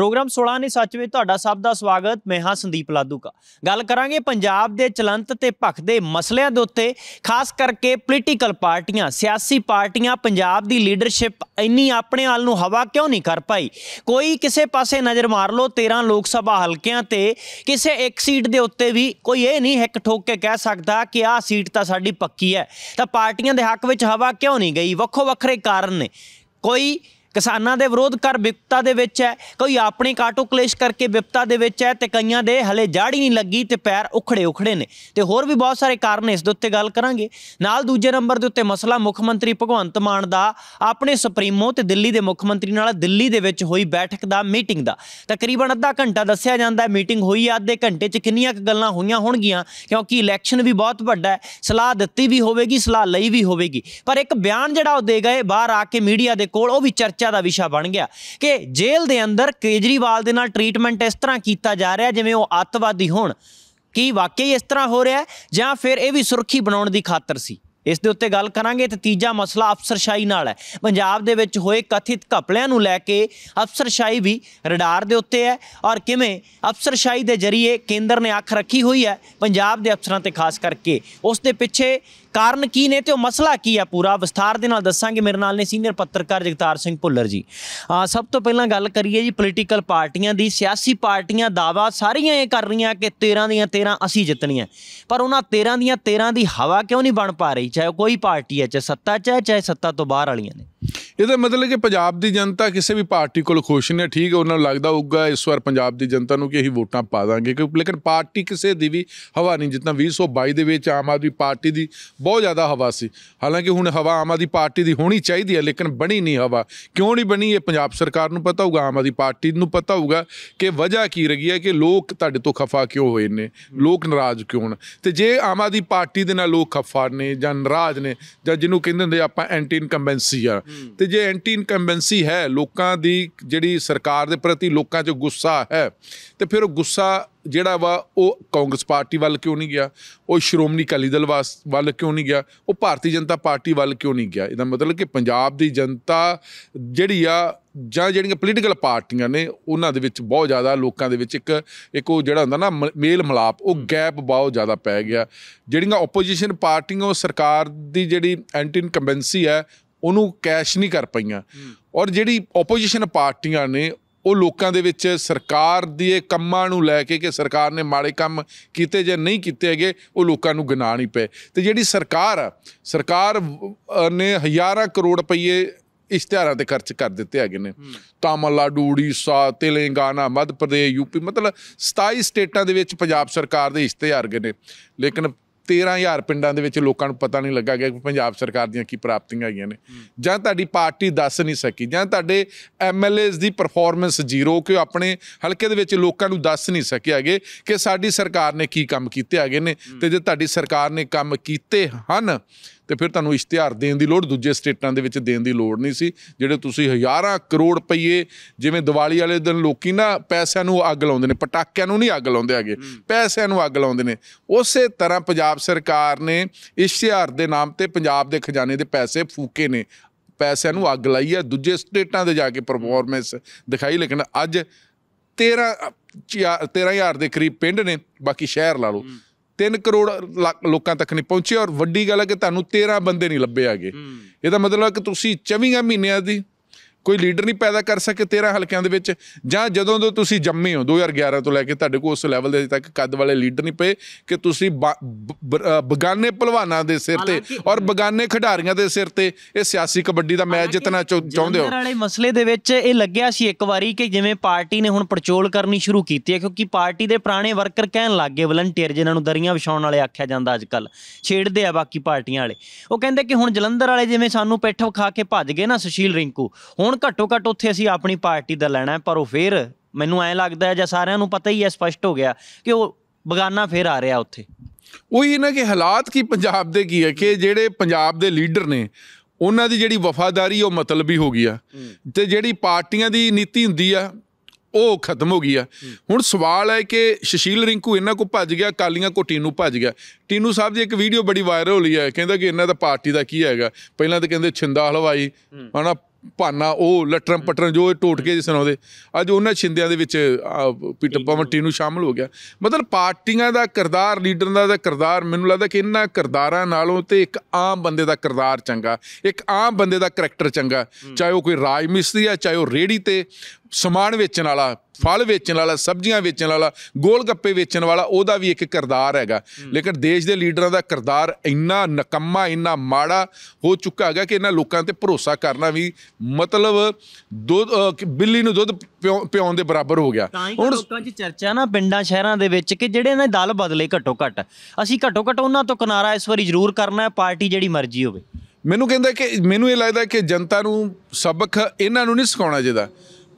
programme 16 ਨੇ ਸੱਚ ਵਿੱਚ ਤੁਹਾਡਾ ਸਭ ਦਾ ਸਵਾਗਤ ਮੈਂ ਹਾਂ ਸੰਦੀਪ ਲਾਦੂਕਾ ਗੱਲ ਕਰਾਂਗੇ ਪੰਜਾਬ ਦੇ ਚਲੰਤ ਤੇ ਭਖਦੇ ਮਸਲਿਆਂ ਦੇ ਉੱਤੇ ਖਾਸ ਕਰਕੇ ਪੋਲੀਟੀਕਲ ਪਾਰਟੀਆਂ ਸਿਆਸੀ ਪਾਰਟੀਆਂ ਪੰਜਾਬ ਦੀ ਲੀਡਰਸ਼ਿਪ ਇੰਨੀ ਆਪਣੇ ਹਾਲ ਨੂੰ ਹਵਾ ਕਿਉਂ ਨਹੀਂ ਕਰ ਪਾਈ ਕੋਈ ਕਿਸੇ ਪਾਸੇ ਨਜ਼ਰ ਮਾਰ ਲਓ 13 ਲੋਕ ਸਭਾ ਹਲਕਿਆਂ ਤੇ ਕਿਸੇ ਇੱਕ ਸੀਟ ਦੇ ਉੱਤੇ ਵੀ ਕੋਈ ਇਹ ਨਹੀਂ ਹੱਕ ਠੋਕ ਕੇ ਕਹਿ ਸਕਦਾ ਕਿ ਆਹ ਸੀਟ ਤਾਂ ਸਾਡੀ ਪੱਕੀ ਹੈ ਤਾਂ ਪਾਰਟੀਆਂ ਦੇ ਹੱਕ ਵਿੱਚ ਹਵਾ ਕਿਉਂ ਨਹੀਂ ਗਈ ਵੱਖੋ ਵੱਖਰੇ ਕਾਰਨ ਨੇ ਕੋਈ ਕਿਸਾਨਾਂ ਦੇ ਵਿਰੋਧ ਕਰ ਵਿਪਤਾ ਦੇ ਵਿੱਚ ਹੈ ਕੋਈ ਆਪਣੀ ਕਾਟੋ ਕਲੇਸ਼ ਕਰਕੇ ਵਿਪਤਾ ਦੇ ਵਿੱਚ ਹੈ ਤੇ ਕਈਆਂ ਦੇ ਹਲੇ ਜਾੜੀ ਨਹੀਂ ਲੱਗੀ ਤੇ ਪੈਰ ਉਖੜੇ ਉਖੜੇ ਨੇ ਤੇ ਹੋਰ ਵੀ ਬਹੁਤ ਸਾਰੇ ਕਾਰਨ ਇਸ ਦੇ ਉੱਤੇ ਗੱਲ ਕਰਾਂਗੇ ਨਾਲ ਦੂਜੇ ਨੰਬਰ ਦੇ ਉੱਤੇ ਮਸਲਾ ਮੁੱਖ ਮੰਤਰੀ ਭਗਵੰਤ ਮਾਨ ਦਾ ਆਪਣੇ ਸੁਪਰੀਮੋ ਤੇ ਦਿੱਲੀ ਦੇ ਮੁੱਖ ਮੰਤਰੀ ਨਾਲ ਦਿੱਲੀ ਦੇ ਵਿੱਚ ਹੋਈ ਬੈਠਕ ਦਾ ਮੀਟਿੰਗ ਦਾ ਤਕਰੀਬਨ ਅੱਧਾ ਘੰਟਾ ਦੱਸਿਆ ਜਾਂਦਾ ਹੈ ਮੀਟਿੰਗ ਹੋਈ ਅੱਧੇ ਘੰਟੇ 'ਚ ਕਿੰਨੀਆਂ ਗੱਲਾਂ ਹੋਈਆਂ ਹੋਣਗੀਆਂ ਕਿਉਂਕਿ ਇਲੈਕਸ਼ਨ ਵੀ ਬਹੁਤ ਵੱਡਾ ਹੈ ਸਲਾਹ ਦਿੱਤੀ ਵੀ ਹੋਵੇਗੀ ਸਲਾਹ ਲਈ ਵੀ ਹੋਵੇਗੀ ਪਰ ਇੱਕ ਬਿਆਨ ਜਿਹੜਾ ਉਹ ਦੇ ਗਏ ਬਾਹਰ ਆ ਕੇ ਮੀਡੀਆ ਦੇ ਕੋਲ ਉਹ ਵੀ ਚਰਚਾ ਚਰਚਾ ਦਾ ਵਿਸ਼ਾ ਬਣ ਗਿਆ ਕਿ ਜੇਲ੍ਹ ਦੇ ਅੰਦਰ ਕੇਜਰੀਵਾਲ ਦੇ ਨਾਲ ਟ੍ਰੀਟਮੈਂਟ ਇਸ ਤਰ੍ਹਾਂ ਕੀਤਾ ਜਾ ਰਿਹਾ ਜਿਵੇਂ ਉਹ ਅੱਤਵਾਦੀ ਹੋਣ ਕੀ ਵਾਕਈ ਇਸ ਤਰ੍ਹਾਂ ਹੋ ਰਿਹਾ ਜਾਂ ਫਿਰ ਇਹ ਵੀ ਸੁਰੱਖੀ ਬਣਾਉਣ ਦੀ ਖਾਤਰ ਸੀ ਇਸ ਦੇ ਉੱਤੇ ਗੱਲ ਕਰਾਂਗੇ ਤੇ ਤੀਜਾ ਮਸਲਾ ਅਫਸਰਸ਼ਾਹੀ ਨਾਲ ਹੈ ਪੰਜਾਬ ਦੇ ਵਿੱਚ ਹੋਏ ਕਥਿਤ ਘਪਲਿਆਂ ਨੂੰ ਲੈ ਕੇ ਅਫਸਰਸ਼ਾਹੀ ਵੀ ਰਡਾਰ ਦੇ ਉੱਤੇ ਹੈ ਔਰ ਕਿਵੇਂ ਅਫਸਰਸ਼ਾਹੀ ਦੇ ਜ਼ਰੀਏ ਕੇਂਦਰ ਨੇ ਅੱਖ ਰੱਖੀ ਹੋਈ ਹੈ ਪੰਜਾਬ ਦੇ ਅਫਸਰਾਂ ਤੇ ਖਾਸ ਕਰਕੇ ਉਸ ਦੇ ਪਿੱਛੇ ਕਾਰਨ ਕੀ ਨੇ ਤੇ ਉਹ ਮਸਲਾ ਕੀ ਆ ਪੂਰਾ ਵਿਸਥਾਰ ਦੇ ਨਾਲ ਦੱਸਾਂਗੇ ਮੇਰੇ ਨਾਲ ਨੇ ਸੀਨੀਅਰ ਪੱਤਰਕਾਰ ਜਗਤਾਰ ਸਿੰਘ ਭੁੱਲਰ ਜੀ ਆ ਸਭ ਤੋਂ ਪਹਿਲਾਂ ਗੱਲ ਕਰੀਏ ਜੀ ਪੋਲੀਟੀਕਲ ਪਾਰਟੀਆਂ ਦੀ ਸਿਆਸੀ ਪਾਰਟੀਆਂ ਦਾਵਾ ਸਾਰੀਆਂ ਇਹ ਕਰ ਰਹੀਆਂ ਕਿ 13 ਦੀਆਂ 13 ਅਸੀਂ ਜਿੱਤਣੀਆਂ ਪਰ ਉਹਨਾਂ 13 ਦੀਆਂ 13 ਦੀ ਹਵਾ ਕਿਉਂ ਨਹੀਂ ਬਣ ਪਾ ਰਹੀ ਚਾਹੇ ਕੋਈ ਪਾਰਟੀ ਹੈ ਚਾਹੇ ਸੱਤਾ 'ਚ ਹੈ ਚਾਹੇ ਸੱਤਾ ਤੋਂ ਬਾਹਰ ਵਾਲੀਆਂ ਨੇ ਇਹਦਾ ਮਤਲਬ ਕਿ ਪੰਜਾਬ ਦੀ ਜਨਤਾ ਕਿਸੇ ਵੀ ਪਾਰਟੀ ਕੋਲ ਖੁਸ਼ ਨਹੀਂ ਠੀਕ ਉਹਨਾਂ ਨੂੰ ਲੱਗਦਾ ਹੋਊਗਾ ਇਸ ਵਾਰ ਪੰਜਾਬ ਦੀ ਜਨਤਾ ਨੂੰ ਕਿ ਅਸੀਂ ਵੋਟਾਂ ਪਾ ਦਾਂਗੇ ਕਿਉਂਕਿ ਲੇਕਿਨ ਪਾਰਟੀ ਕਿਸੇ ਦੀ ਵੀ ਹਵਾ ਨਹੀਂ ਜਿੱਦਾਂ 2022 ਦੇ ਵਿੱਚ ਆਮ ਆਦਮੀ ਪਾਰਟੀ ਦੀ ਬਹੁਤ ਜ਼ਿਆਦਾ ਹਵਾ ਸੀ ਹਾਲਾਂਕਿ ਹੁਣ ਹਵਾ ਆਮ ਆਦਮੀ ਪਾਰਟੀ ਦੀ ਹੋਣੀ ਚਾਹੀਦੀ ਹੈ ਲੇਕਿਨ ਬਣੀ ਨਹੀਂ ਹਵਾ ਕਿਉਂ ਨਹੀਂ ਬਣੀ ਇਹ ਪੰਜਾਬ ਸਰਕਾਰ ਨੂੰ ਪਤਾ ਹੋਊਗਾ ਆਮ ਆਦਮੀ ਪਾਰਟੀ ਨੂੰ ਪਤਾ ਹੋਊਗਾ ਕਿ ਵਜ੍ਹਾ ਕੀ ਰਹੀ ਹੈ ਕਿ ਲੋਕ ਤੁਹਾਡੇ ਤੋਂ ਖਫਾ ਕਿਉਂ ਹੋਏ ਨੇ ਲੋਕ ਨਾਰਾਜ਼ ਕਿਉਂ ਨੇ ਤੇ ਜੇ ਆਮ ਆਦਮੀ ਪਾਰਟੀ ਦੇ ਨਾਲ ਲੋਕ ਖਫਾ ਨੇ ਜਾਂ ਨਾਰਾਜ਼ ਨੇ ਜਾਂ ਜਿਹਨੂੰ ਕਹਿੰਦੇ ਹੁੰਦੇ ਆਪਾਂ ਐਂਟੀ ਇਨਕੰਬੈਂਸੀ ਆ ਤੇ ਜੇ ਐਂਟੀ ਇਨਕੰਬੈਂਸੀ ਹੈ ਲੋਕਾਂ ਦੀ ਜਿਹੜੀ ਸਰਕਾਰ ਦੇ ਪ੍ਰਤੀ ਲੋਕਾਂ 'ਚ ਗੁੱਸਾ ਹੈ ਤੇ ਫਿਰ ਉਹ ਗੁੱਸਾ ਜਿਹੜਾ ਵਾ ਉਹ ਕਾਂਗਰਸ ਪਾਰਟੀ ਵੱਲ ਕਿਉਂ ਨਹੀਂ ਗਿਆ ਉਹ ਸ਼੍ਰੋਮਣੀ ਅਕਾਲੀ ਦਲ ਵੱਲ ਕਿਉਂ ਨਹੀਂ ਗਿਆ ਉਹ ਭਾਰਤੀ ਜਨਤਾ ਪਾਰਟੀ ਵੱਲ ਕਿਉਂ ਨਹੀਂ ਗਿਆ ਇਹਦਾ ਮਤਲਬ ਕਿ ਪੰਜਾਬ ਦੀ ਜਨਤਾ ਜਿਹੜੀ ਆ ਜਾਂ ਜਿਹੜੀਆਂ ਪੋਲੀਟੀਕਲ ਪਾਰਟੀਆਂ ਨੇ ਉਹਨਾਂ ਦੇ ਵਿੱਚ ਬਹੁਤ ਜ਼ਿਆਦਾ ਲੋਕਾਂ ਦੇ ਵਿੱਚ ਇੱਕ ਇੱਕ ਉਹ ਜਿਹੜਾ ਹੁੰਦਾ ਨਾ ਮੇਲ ਮਲਾਪ ਉਹ ਗੈਪ ਬਹੁਤ ਜ਼ਿਆਦਾ ਪੈ ਗਿਆ ਜਿਹੜੀਆਂ ਆਪੋਜੀਸ਼ਨ ਪਾਰਟੀਆਂ ਉਹ ਸਰਕਾਰ ਦੀ ਜਿਹੜੀ ਐਂਟੀ ਇਨਕੰਬੈਂਸੀ ਹੈ ਉਹਨੂੰ ਕੈਸ਼ ਨਹੀਂ ਕਰ ਪਈਆਂ ਔਰ ਜਿਹੜੀ ਆਪੋਜੀਸ਼ਨ ਪਾਰਟੀਆਂ ਨੇ ਉਹ ਲੋਕਾਂ ਦੇ ਵਿੱਚ ਸਰਕਾਰ ਦੇ ਕੰਮਾਂ ਨੂੰ ਲੈ ਕੇ ਕਿ ਸਰਕਾਰ ਨੇ ਮਾੜੇ ਕੰਮ ਕੀਤੇ ਜਾਂ ਨਹੀਂ ਕੀਤੇ ਹੈਗੇ ਉਹ ਲੋਕਾਂ ਨੂੰ ਗਿਣਾ ਨਹੀਂ ਪਏ ਤੇ ਜਿਹੜੀ ਸਰਕਾਰ ਆ ਸਰਕਾਰ ਨੇ ਹਜ਼ਾਰਾਂ ਕਰੋੜ ਰੁਪਏ ਇਸ਼ਤਿਹਾਰਾਂ ਤੇ ਖਰਚ ਕਰ ਦਿੱਤੇ ਹੈਗੇ ਨੇ ਤਾਮਿਲਨਾਡੂ ਉੜੀਸਾ ਤੇਲੰਗਾਨਾ ਮੱਧ ਪ੍ਰਦੇਸ਼ ਯੂਪੀ ਮਤਲਬ 27 ਸਟੇਟਾਂ ਦੇ ਵਿੱਚ ਪੰਜਾਬ ਸਰਕਾਰ ਦੇ ਇਸ਼ਤਿਹਾਰ ਗਏ ਨੇ ਲੇਕਿਨ 13000 ਪਿੰਡਾਂ ਦੇ ਵਿੱਚ ਲੋਕਾਂ ਨੂੰ ਪਤਾ ਨਹੀਂ ਲੱਗਾ ਗਿਆ ਕਿ ਪੰਜਾਬ ਸਰਕਾਰ ਦੀਆਂ ਕੀ ਪ੍ਰਾਪਤੀਆਂ ਆਈਆਂ ਨੇ ਜਾਂ ਤੁਹਾਡੀ ਪਾਰਟੀ ਦੱਸ ਨਹੀਂ ਸਕੀ ਜਾਂ ਤੁਹਾਡੇ ਐਮਐਲਏਸ ਦੀ ਪਰਫਾਰਮੈਂਸ ਜ਼ੀਰੋ ਕਿ ਆਪਣੇ ਹਲਕੇ ਦੇ ਵਿੱਚ ਲੋਕਾਂ ਨੂੰ ਦੱਸ ਨਹੀਂ ਸਕੇ ਹੈਗੇ ਕਿ ਸਾਡੀ ਸਰਕਾਰ ਨੇ ਕੀ ਕੰਮ ਕੀਤੇ ਹੈਗੇ ਨੇ ਤੇ ਜੇ ਤੁਹਾਡੀ ਸਰਕਾਰ ਨੇ ਕੰਮ ਕੀਤੇ ਹਨ ਤੇ ਫਿਰ ਤੁਹਾਨੂੰ ਇਸ਼ਤਿਹਾਰ ਦੇਣ ਦੀ ਲੋੜ ਦੂਜੇ ਸਟੇਟਾਂ ਦੇ ਵਿੱਚ ਦੇਣ ਦੀ ਲੋੜ ਨਹੀਂ ਸੀ ਜਿਹੜੇ ਤੁਸੀਂ ਹਜ਼ਾਰਾਂ ਕਰੋੜ ਰੁਪਏ ਜਿਵੇਂ ਦੀਵਾਲੀ ਵਾਲੇ ਦਿਨ ਲੋਕੀ ਨਾ ਪੈਸਿਆਂ ਨੂੰ ਅੱਗ ਲਾਉਂਦੇ ਨੇ ਪਟਾਕਿਆਂ ਨੂੰ ਨਹੀਂ ਅੱਗ ਲਾਉਂਦੇ ਹੈਗੇ ਪੈਸਿਆਂ ਨੂੰ ਅੱਗ ਲਾਉਂਦੇ ਨੇ ਉਸੇ ਤਰ੍ਹਾਂ ਪੰਜਾਬ ਸਰਕਾਰ ਨੇ ਇਸ਼ਤਿਹਾਰ ਦੇ ਨਾਮ ਤੇ ਪੰਜਾਬ ਦੇ ਖਜ਼ਾਨੇ ਦੇ ਪੈਸੇ ਫੂਕੇ ਨੇ ਪੈਸਿਆਂ ਨੂੰ ਅੱਗ ਲਾਈ ਹੈ ਦੂਜੇ ਸਟੇਟਾਂ ਦੇ ਜਾ ਕੇ ਪਰਫਾਰਮੈਂਸ ਦਿਖਾਈ ਲੇਕਿਨ ਅੱਜ 13 13000 ਦੇ ਕਰੀਬ ਪਿੰਡ ਨੇ ਬਾਕੀ ਸ਼ਹਿਰ ਲਾ ਲਓ 3 ਕਰੋੜ ਲੋਕਾਂ ਤੱਕ ਨਹੀਂ ਪਹੁੰਚੇ ਔਰ ਵੱਡੀ ਗੱਲ ਹੈ ਕਿ ਤੁਹਾਨੂੰ 13 ਬੰਦੇ ਨਹੀਂ ਲੱਭੇ ਆਗੇ ਇਹਦਾ ਮਤਲਬ ਹੈ ਕਿ ਤੁਸੀਂ 24 ਮਹੀਨਿਆਂ ਦੀ ਕੋਈ ਲੀਡਰ ਨਹੀਂ ਪੈਦਾ ਕਰ ਸਕੇ 13 ਹਲਕਿਆਂ ਦੇ ਵਿੱਚ ਜਾਂ ਜਦੋਂ ਤੋਂ ਤੁਸੀਂ ਜੰਮੇ ਹੋ 2011 ਤੋਂ ਲੈ ਕੇ ਤੁਹਾਡੇ ਕੋਲ ਉਸ ਲੈਵਲ ਦੇ ਤੱਕ ਕੱਦ ਵਾਲੇ ਲੀਡਰ ਨਹੀਂ ਪਏ ਕਿ ਤੁਸੀਂ ਬਗਾਨੇ ਪਹਿਲਵਾਨਾਂ ਦੇ ਸਿਰ ਤੇ ਔਰ ਬਗਾਨੇ ਖਿਡਾਰੀਆਂ ਦੇ ਸਿਰ ਤੇ ਇਹ ਸਿਆਸੀ ਕਬੱਡੀ ਦਾ ਮੈਚ ਜਿੱਤਣਾ ਚਾਹੁੰਦੇ ਹੋ ਵਾਲੇ ਮਸਲੇ ਦੇ ਵਿੱਚ ਇਹ ਲੱਗਿਆ ਸੀ ਇੱਕ ਵਾਰੀ ਕਿ ਜਿਵੇਂ ਪਾਰਟੀ ਨੇ ਹੁਣ ਪਰਚੋਲ ਕਰਨੀ ਸ਼ੁਰੂ ਕੀਤੀ ਹੈ ਕਿਉਂਕਿ ਪਾਰਟੀ ਦੇ ਪੁਰਾਣੇ ਵਰਕਰ ਕਹਿਣ ਲੱਗੇ ਵਲੰਟੀਅਰ ਜਿਨ੍ਹਾਂ ਨੂੰ ਦਰੀਆਂ ਵਿਛਾਉਣ ਵਾਲੇ ਆਖਿਆ ਜਾਂਦਾ ਅੱਜ ਕੱਲ ਛੇੜਦੇ ਆ ਬਾਕੀ ਪਾਰਟੀਆਂ ਵਾਲੇ ਉਹ ਕਹਿੰਦੇ ਕਿ ਹੁਣ ਜਲੰਧਰ ਵਾਲੇ ਜਿਵੇਂ ਸਾਨੂੰ ਪਿੱਠ ਵਿਖਾ ਕੇ ਭੱਜ ਗਏ ਨਾ ਸੁਸ਼ੀਲ ਰਿੰਕੂ ਹੁਣ ਹੁਣ ਘੱਟੋ ਘੱਟ ਉੱਥੇ ਅਸੀਂ ਆਪਣੀ ਪਾਰਟੀ ਦਾ ਲੈਣਾ ਪਰ ਉਹ ਫੇਰ ਮੈਨੂੰ ਐ ਲੱਗਦਾ ਹੈ ਜਾਂ ਸਾਰਿਆਂ ਨੂੰ ਪਤਾ ਹੀ ਹੈ ਸਪਸ਼ਟ ਹੋ ਗਿਆ ਕਿ ਉਹ ਬਗਾਨਾ ਫੇਰ ਆ ਰਿਹਾ ਉੱਥੇ ਉਹੀ ਨਾ ਕਿ ਹਾਲਾਤ ਕੀ ਪੰਜਾਬ ਦੇ ਕੀ ਹੈ ਕਿ ਜਿਹੜੇ ਪੰਜਾਬ ਦੇ ਲੀਡਰ ਨੇ ਉਹਨਾਂ ਦੀ ਜਿਹੜੀ ਵਫਾਦਾਰੀ ਉਹ ਮਤਲਬੀ ਹੋ ਗਈ ਆ ਤੇ ਜਿਹੜੀ ਪਾਰਟੀਆਂ ਦੀ ਨੀਤੀ ਹੁੰਦੀ ਆ ਉਹ ਖਤਮ ਹੋ ਗਈ ਆ ਹੁਣ ਸਵਾਲ ਹੈ ਕਿ ਸ਼ਸ਼ੀਲ ਰਿੰਕੂ ਇਹਨਾਂ ਕੋ ਭੱਜ ਗਿਆ ਕਾਲੀਆਂ ਕੋ ਟੀਨੂ ਭੱਜ ਗਿਆ ਟੀਨੂ ਸਾਹਿਬ ਦੀ ਇੱਕ ਵੀਡੀਓ ਬੜੀ ਵਾਇਰਲ ਹੋਈ ਹੈ ਕਹਿੰਦਾ ਕਿ ਇਹਨਾਂ ਦਾ ਪਾਰਟੀ ਦਾ ਕੀ ਹੈਗਾ ਪਹਿਲਾਂ ਤਾਂ ਕਹਿੰਦੇ ਛਿੰਦਾ ਹਲਵਾਈ ਹਨਾ ਪਾਨਾ ਉਹ ਲਟਰਮ ਪਟਰਮ ਜੋ ਜਿਸ ਨਾਲ ਸੁਣਾਉਂਦੇ ਅੱਜ ਉਹਨਾਂ ਛਿੰਦਿਆਂ ਦੇ ਵਿੱਚ ਪੀਟਰ ਪਵਨ ਨੂੰ ਸ਼ਾਮਲ ਹੋ ਗਿਆ ਮਤਲਬ ਪਾਰਟੀਆਂ ਦਾ ਕਿਰਦਾਰ ਲੀਡਰ ਦਾ ਕਿਰਦਾਰ ਮੈਨੂੰ ਲੱਗਦਾ ਕਿ ਇਹਨਾਂ ਕਿਰਦਾਰਾਂ ਨਾਲੋਂ ਤੇ ਇੱਕ ਆਮ ਬੰਦੇ ਦਾ ਕਿਰਦਾਰ ਚੰਗਾ ਇੱਕ ਆਮ ਬੰਦੇ ਦਾ ਕੈਰੈਕਟਰ ਚੰਗਾ ਚਾਹੇ ਉਹ ਕੋਈ ਰਾਜ ਮਿਸਤਰੀ ਆ ਚਾਹੇ ਉਹ ਰੇੜੀ ਤੇ ਸਮਾਨ ਵੇਚਣ ਵਾਲਾ ਫਲ ਵੇਚਣ ਵਾਲਾ ਸਬਜ਼ੀਆਂ ਵੇਚਣ ਵਾਲਾ ਗੋਲ ਗੱਪੇ ਵੇਚਣ ਵਾਲਾ ਉਹਦਾ ਵੀ ਇੱਕ ਕਿਰਦਾਰ ਹੈਗਾ ਲੇਕਿਨ ਦੇਸ਼ ਦੇ ਲੀਡਰਾਂ ਦਾ ਕਿਰਦਾਰ ਇੰਨਾ ਨਕੰਮਾ ਇੰਨਾ ਮਾੜਾ ਹੋ ਚੁੱਕਾ ਹੈਗਾ ਕਿ ਇਹਨਾਂ ਲੋਕਾਂ ਤੇ ਭਰੋਸਾ ਕਰਨਾ ਵੀ ਮਤਲਬ ਦੁੱਧ ਬਿੱਲੀ ਨੂੰ ਦੁੱਧ ਪਿਉਣ ਦੇ ਬਰਾਬਰ ਹੋ ਗਿਆ ਹੁਣ ਲੋਕਾਂ 'ਚ ਚਰਚਾ ਨਾ ਪਿੰਡਾਂ ਸ਼ਹਿਰਾਂ ਦੇ ਵਿੱਚ ਕਿ ਜਿਹੜੇ ਨੇ ਦਲ ਬਦਲੇ ਘੱਟੋ ਘੱਟ ਅਸੀਂ ਘੱਟੋ ਘੱਟ ਉਹਨਾਂ ਤੋਂ ਕਿਨਾਰਾ ਇਸ ਵਾਰੀ ਜ਼ਰੂਰ ਕਰਨਾ ਹੈ ਪਾਰਟੀ ਜਿਹੜੀ ਮਰਜ਼ੀ ਹੋਵੇ ਮੈਨੂੰ ਕਹਿੰਦਾ ਕਿ ਮੈਨੂੰ ਇਹ ਲੱਗਦਾ ਕਿ ਜਨਤਾ ਨੂੰ ਸਬਕ ਇਹਨਾਂ ਨੂੰ ਨਹੀਂ ਸਿਖਾਉਣਾ ਜਿਹਦਾ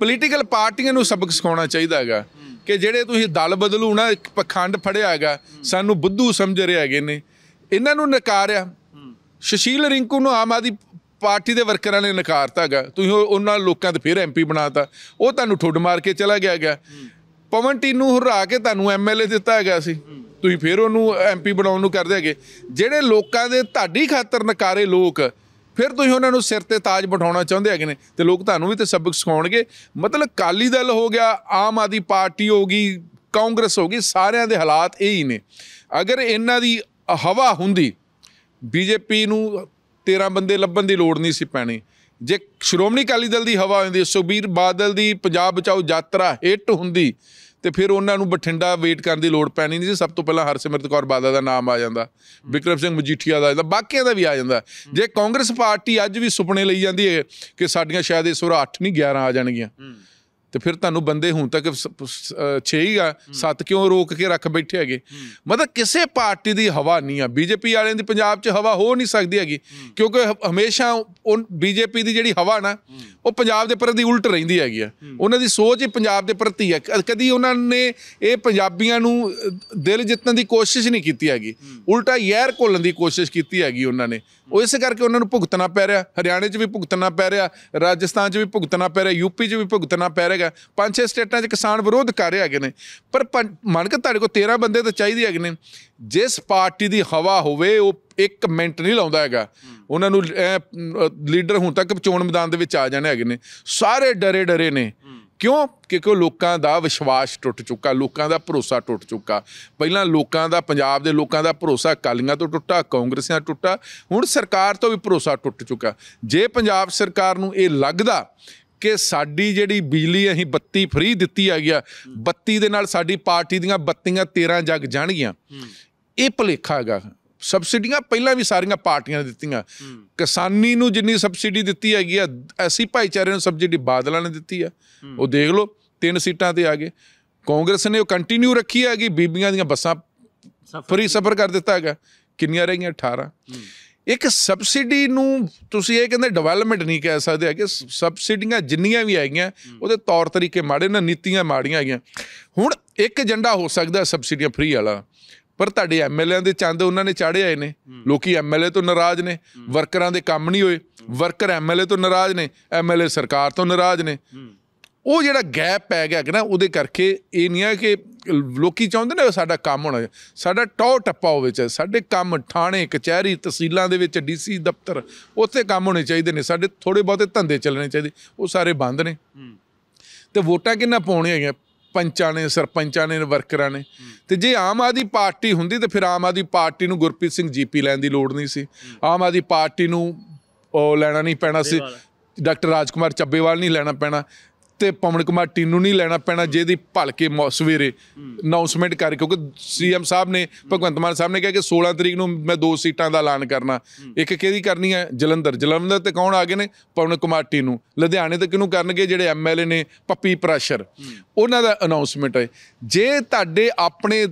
ਪੋਲੀਟੀਕਲ ਪਾਰਟੀਆਂ ਨੂੰ ਸਬਕ ਸਿਖਾਉਣਾ ਚਾਹੀਦਾ ਹੈਗਾ ਕਿ ਜਿਹੜੇ ਤੁਸੀਂ ਦਲ ਬਦਲੂ ਨਾ ਇੱਕ ਪਖੰਡ ਫੜਿਆ ਹੈਗਾ ਸਾਨੂੰ ਬੁੱਧੂ ਸਮਝ ਰਹੇ ਹੈਗੇ ਨੇ ਇਹਨਾਂ ਨੂੰ ਨਕਾਰਿਆ ਸ਼ਸ਼ੀਲ ਰਿੰਕੂ ਨੂੰ ਆਮ ਆਦੀ ਪਾਰਟੀ ਦੇ ਵਰਕਰਾਂ ਨੇ ਨਕਾਰਤਾ ਹੈਗਾ ਤੁਸੀਂ ਉਹਨਾਂ ਲੋਕਾਂ ਤੇ ਫਿਰ ਐਮਪੀ ਬਣਾਤਾ ਉਹ ਤੁਹਾਨੂੰ ਠੁੱਡ ਮਾਰ ਕੇ ਚਲਾ ਗਿਆ ਹੈਗਾ ਪਵਨ ਟੀਨੂ ਹਰਾ ਕੇ ਤੁਹਾਨੂੰ ਐਮਐਲਏ ਦਿੱਤਾ ਹੈਗਾ ਸੀ ਤੁਸੀਂ ਫਿਰ ਉਹਨੂੰ ਐਮਪੀ ਬਣਾਉਣ ਨੂੰ ਕਰਦੇ ਹੈਗੇ ਜਿਹੜੇ ਲੋਕਾਂ ਦੇ ਤੁਹਾਡੀ ਖਾਤਰ ਨਕਾਰੇ ਲੋਕ ਫਿਰ ਤੁਸੀਂ ਉਹਨਾਂ ਨੂੰ ਸਿਰ ਤੇ ਤਾਜ ਬਿਠਾਉਣਾ ਚਾਹੁੰਦੇ ਹੈਗੇ ਨੇ ਤੇ ਲੋਕ ਤੁਹਾਨੂੰ ਵੀ ਤੇ ਸਬਕ ਸਿਖਾਉਣਗੇ ਮਤਲਬ ਕਾਲੀ ਦਲ ਹੋ ਗਿਆ ਆਮ ਆਦੀ ਪਾਰਟੀ ਹੋ ਗਈ ਕਾਂਗਰਸ ਹੋ ਗਈ ਸਾਰਿਆਂ ਦੇ ਹਾਲਾਤ ਇਹ ਹੀ ਨੇ ਅਗਰ ਇਹਨਾਂ ਦੀ ਹਵਾ ਹੁੰਦੀ ਬੀਜੇਪੀ ਨੂੰ 13 ਬੰਦੇ ਲੱਭਣ ਦੀ ਲੋੜ ਨਹੀਂ ਸੀ ਪੈਣੀ ਜੇ ਸ਼੍ਰੋਮਣੀ ਅਕਾਲੀ ਦਲ ਦੀ ਹਵਾ ਹੁੰਦੀ ਸੁਖਬੀਰ ਬਾਦਲ ਦੀ ਪੰਜਾਬ ਬਚਾਓ ਯਾਤਰਾ ਹਿੱਟ ਹੁੰਦੀ ਤੇ ਫਿਰ ਉਹਨਾਂ ਨੂੰ ਬਠਿੰਡਾ ਵੇਟ ਕਰਨ ਦੀ ਲੋੜ ਪੈਣੀ ਨਹੀਂ ਸੀ ਸਭ ਤੋਂ ਪਹਿਲਾਂ ਹਰਸਿਮਰਤ ਕੌਰ ਬਾਦਲ ਦਾ ਨਾਮ ਆ ਜਾਂਦਾ ਵਿਕਰਮ ਸਿੰਘ ਮਜੀਠੀਆ ਦਾ ਆ ਜਾਂਦਾ ਬਾਕੀਆਂ ਦਾ ਵੀ ਆ ਜਾਂਦਾ ਜੇ ਕਾਂਗਰਸ ਪਾਰਟੀ ਅੱਜ ਵੀ ਸੁਪਨੇ ਲਈ ਜਾਂਦੀ ਹੈ ਕਿ ਸਾਡੀਆਂ ਸ਼ਾਇਦ ਇਸ ਵਾਰ 8 ਨਹੀਂ 11 ਆ ਜਾਣਗੀਆਂ ਤੇ ਫਿਰ ਤੁਹਾਨੂੰ ਬੰਦੇ ਹੁਣ ਤੱਕ 6 ਹੀ ਆ 7 ਕਿਉਂ ਰੋਕ ਕੇ ਰੱਖ ਬੈਠੇ ਹੈਗੇ ਮਤਲਬ ਕਿਸੇ ਪਾਰਟੀ ਦੀ ਹਵਾ ਨਹੀਂ ਆ ਬੀਜੇਪੀ ਵਾਲਿਆਂ ਦੀ ਪੰਜਾਬ 'ਚ ਹਵਾ ਹੋ ਨਹੀਂ ਸਕਦੀ ਹੈਗੀ ਕਿਉਂਕਿ ਹਮੇਸ਼ਾ ਉਹ ਬੀਜੇਪੀ ਦੀ ਜਿਹੜੀ ਹਵਾ ਨਾ ਉਹ ਪੰਜਾਬ ਦੇ ਪ੍ਰਤੀ ਉਲਟ ਰਹਿੰਦੀ ਹੈਗੀ ਆ ਉਹਨਾਂ ਦੀ ਸੋਚ ਹੀ ਪੰਜਾਬ ਦੇ ਪ੍ਰਤੀ ਹੈ ਕਦੀ ਉਹਨਾਂ ਨੇ ਇਹ ਪੰਜਾਬੀਆਂ ਨੂੰ ਦਿਲ ਜਿੱਤਣ ਦੀ ਕੋਸ਼ਿਸ਼ ਨਹੀਂ ਕੀਤੀ ਹੈਗੀ ਉਲਟਾ ਯਾਰ ਕੋਲਣ ਦੀ ਕੋਸ਼ਿਸ਼ ਕੀਤੀ ਹੈਗੀ ਉਹਨਾਂ ਨੇ ਉਹ ਇਸੇ ਕਰਕੇ ਉਹਨਾਂ ਨੂੰ ਭੁਗਤਣਾ ਪੈ ਰਿਹਾ ਹਰਿਆਣੇ 'ਚ ਵੀ ਭੁਗਤਣਾ ਪੈ ਰਿਹਾ ਰਾਜਸਥਾਨ 'ਚ ਵੀ ਭੁਗਤਣਾ ਪੈ ਰਿਹਾ ਯੂਪੀ 'ਚ ਵੀ ਭੁਗਤਣਾ ਪੈ ਰਿਹਾ ਪੰਜ ਛੇ ਸਟੇਟਾਂ 'ਚ ਕਿਸਾਨ ਵਿਰੋਧ ਕਰ ਰਹੇ ਹੈਗੇ ਨੇ ਪਰ ਮੰਨ ਕੇ ਤੁਹਾਡੇ ਕੋਲ 13 ਬੰਦੇ ਤਾਂ ਚਾਹੀਦੇ ਹੈਗੇ ਨੇ ਜਿਸ ਪਾਰਟੀ ਦੀ ਹਵਾ ਹੋਵੇ ਉਹ ਇੱਕ ਮਿੰਟ ਨਹੀਂ ਲਾਉਂਦਾ ਹੈਗਾ ਉਹਨਾਂ ਨੂੰ ਲੀਡਰ ਹੁਣ ਤੱਕ ਚੋਣ ਮੈਦਾਨ ਦੇ ਵਿੱਚ ਆ ਜਾਣੇ ਹੈਗੇ ਨੇ ਸਾਰੇ ਡਰੇ ਡਰੇ ਨੇ ਕਿਉਂ ਕਿਉਂਕਿ ਲੋਕਾਂ ਦਾ ਵਿਸ਼ਵਾਸ ਟੁੱਟ ਚੁੱਕਾ ਲੋਕਾਂ ਦਾ ਭਰੋਸਾ ਟੁੱਟ ਚੁੱਕਾ ਪਹਿਲਾਂ ਲੋਕਾਂ ਦਾ ਪੰਜਾਬ ਦੇ ਲੋਕਾਂ ਦਾ ਭਰੋਸਾ ਕਾਲੀਆਂ ਤੋਂ ਟੁੱਟਾ ਕਾਂਗਰਸੀਆਂ ਟੁੱਟਾ ਹੁਣ ਸਰਕਾਰ ਤੋਂ ਵੀ ਭਰੋਸਾ ਟੁੱਟ ਚੁੱਕਾ ਜੇ ਪੰਜਾਬ ਸਰਕਾਰ ਨੂੰ ਇਹ ਲੱਗਦਾ ਕਿ ਸਾਡੀ ਜਿਹੜੀ ਬਿਜਲੀ ਅਸੀਂ ਬੱਤੀ ਫ੍ਰੀ ਦਿੱਤੀ ਆ ਗਿਆ ਬੱਤੀ ਦੇ ਨਾਲ ਸਾਡੀ ਪਾਰਟੀ ਦੀਆਂ ਬੱਤੀਆਂ 13 ਜਗ ਜਾਣਗੀਆਂ ਇਹ ਭਲੇਖਾ ਹੈਗਾ ਸਬਸਿਡੀਆਂ ਪਹਿਲਾਂ ਵੀ ਸਾਰੀਆਂ ਪਾਰਟੀਆਂ ਨੇ ਦਿੱਤੀਆਂ ਕਿਸਾਨੀ ਨੂੰ ਜਿੰਨੀ ਸਬਸਿਡੀ ਦਿੱਤੀ ਹੈਗੀ ਆ ਐਸੀ ਭਾਈਚਾਰੇ ਨੂੰ ਸਬਸਿਡੀ ਬਾਦਲਾਂ ਨੇ ਦਿੱਤੀ ਆ ਉਹ ਦੇਖ ਲਓ ਤਿੰਨ ਸੀਟਾਂ ਤੇ ਆ ਗਏ ਕਾਂਗਰਸ ਨੇ ਉਹ ਕੰਟੀਨਿਊ ਰੱਖੀ ਹੈਗੀ ਬੀਬੀਆਂ ਦੀਆਂ ਬੱਸਾਂ ਫਰੀ ਸਫਰ ਕਰ ਦਿੱਤਾ ਹੈਗਾ ਕਿੰਨੀਆਂ ਰਹੀਆਂ 18 ਇੱਕ ਸਬਸਿਡੀ ਨੂੰ ਤੁਸੀਂ ਇਹ ਕਹਿੰਦੇ ਡਿਵੈਲਪਮੈਂਟ ਨਹੀਂ ਕਹਿ ਸਕਦੇ ਕਿ ਸਬਸਿਡੀਆਂ ਜਿੰਨੀਆਂ ਵੀ ਆਈਆਂ ਉਹਦੇ ਤੌਰ ਤਰੀਕੇ ਮਾੜੇ ਨੇ ਨੀਤੀਆਂ ਮਾੜੀਆਂ ਆਈਆਂ ਹੁਣ ਇੱਕ ਏਜੰਡਾ ਹੋ ਸਕਦਾ ਸਬਸਿਡੀਆਂ ਫ੍ਰੀ ਵਾਲਾ ਪਰ ਤੁਹਾਡੇ ਐਮਐਲਏ ਦੇ ਚੰਦ ਉਹਨਾਂ ਨੇ ਚਾੜੇ ਆਏ ਨੇ ਲੋਕੀ ਐਮਐਲਏ ਤੋਂ ਨਾਰਾਜ਼ ਨੇ ਵਰਕਰਾਂ ਦੇ ਕੰਮ ਨਹੀਂ ਹੋਏ ਵਰਕਰ ਐਮਐਲਏ ਤੋਂ ਨਾਰਾਜ਼ ਨੇ ਐਮਐਲਏ ਸਰਕਾਰ ਤੋਂ ਨਾਰਾਜ਼ ਨੇ ਉਹ ਜਿਹੜਾ ਗੈਪ ਪੈ ਗਿਆ ਕਿ ਨਾ ਉਹਦੇ ਕਰਕੇ ਇਹ ਨਹੀਂ ਆ ਕਿ ਲੋਕੀ ਚਾਹੁੰਦੇ ਨੇ ਸਾਡਾ ਕੰਮ ਹੋਣਾ ਸਾਡਾ ਟੌ ਟੱਪਾ ਹੋਵੇ ਚਾਹੇ ਸਾਡੇ ਕੰਮ ਥਾਣੇ ਕਚਹਿਰੀ ਤਹਿਸੀਲਾਂ ਦੇ ਵਿੱਚ ਡੀਸੀ ਦਫ਼ਤਰ ਉੱਥੇ ਕੰਮ ਹੋਣੇ ਚਾਹੀਦੇ ਨੇ ਸਾਡੇ ਥੋੜੇ ਬਹੁਤੇ ਧੰਦੇ ਚੱਲਣੇ ਚਾਹੀਦੇ ਉਹ ਸਾਰੇ ਬੰਦ ਨੇ ਤੇ ਵੋਟਾਂ ਕਿੰਨਾ ਪਾਉਣੀਆਂ ਹੈਗੀਆਂ ਪੰਚਾਂ ਨੇ ਸਰਪੰਚਾਂ ਨੇ ਵਰਕਰਾਂ ਨੇ ਤੇ ਜੇ ਆਮ ਆਦੀ ਪਾਰਟੀ ਹੁੰਦੀ ਤੇ ਫਿਰ ਆਮ ਆਦੀ ਪਾਰਟੀ ਨੂੰ ਗੁਰਪ੍ਰੀਤ ਸਿੰਘ ਜੀਪੀ ਲੈਣ ਦੀ ਲੋੜ ਨਹੀਂ ਸੀ ਆਮ ਆਦੀ ਪਾਰਟੀ ਨੂੰ ਉਹ ਲੈਣਾ ਨਹੀਂ ਪੈਣਾ ਸੀ ਡਾਕਟਰ ਰਾਜਕੁਮਾਰ ਚੱਬੇਵਾਲ ਨਹੀਂ ਲੈਣਾ ਪੈਣਾ ਤੇ ਪਵਨ ਕੁਮਾਰ ਟੀਨੂ ਨਹੀਂ ਲੈਣਾ ਪੈਣਾ ਜਿਹਦੀ ਭਲਕੇ ਸਵੇਰੇ ਅਨਾਉਂਸਮੈਂਟ ਕਰ ਕਿਉਂਕਿ ਸੀਐਮ ਸਾਹਿਬ ਨੇ ਭਗਵੰਤ ਮਾਨ ਸਾਹਿਬ ਨੇ ਕਿਹਾ ਕਿ 16 ਤਰੀਕ ਨੂੰ ਮੈਂ ਦੋ ਸੀਟਾਂ ਦਾ ਐਲਾਨ ਕਰਨਾ ਇੱਕ ਕਿਹਦੀ ਕਰਨੀ ਹੈ ਜਲੰਧਰ ਜਲੰਧਰ ਤੇ ਕੌਣ ਆ ਗਏ ਨੇ ਪਵਨ ਕੁਮਾਰ ਟੀਨੂ ਲੁਧਿਆਣੇ ਤੇ ਕਿਹਨੂੰ ਕਰਨਗੇ ਜਿਹੜੇ ਐਮਐਲਏ ਨੇ ਪੱਪੀ ਪ੍ਰੈਸ਼ਰ ਉਹਨਾਂ ਦਾ ਅਨਾਉਂਸਮੈਂਟ ਹੈ ਜੇ ਤੁਹਾਡੇ ਆਪਣੇ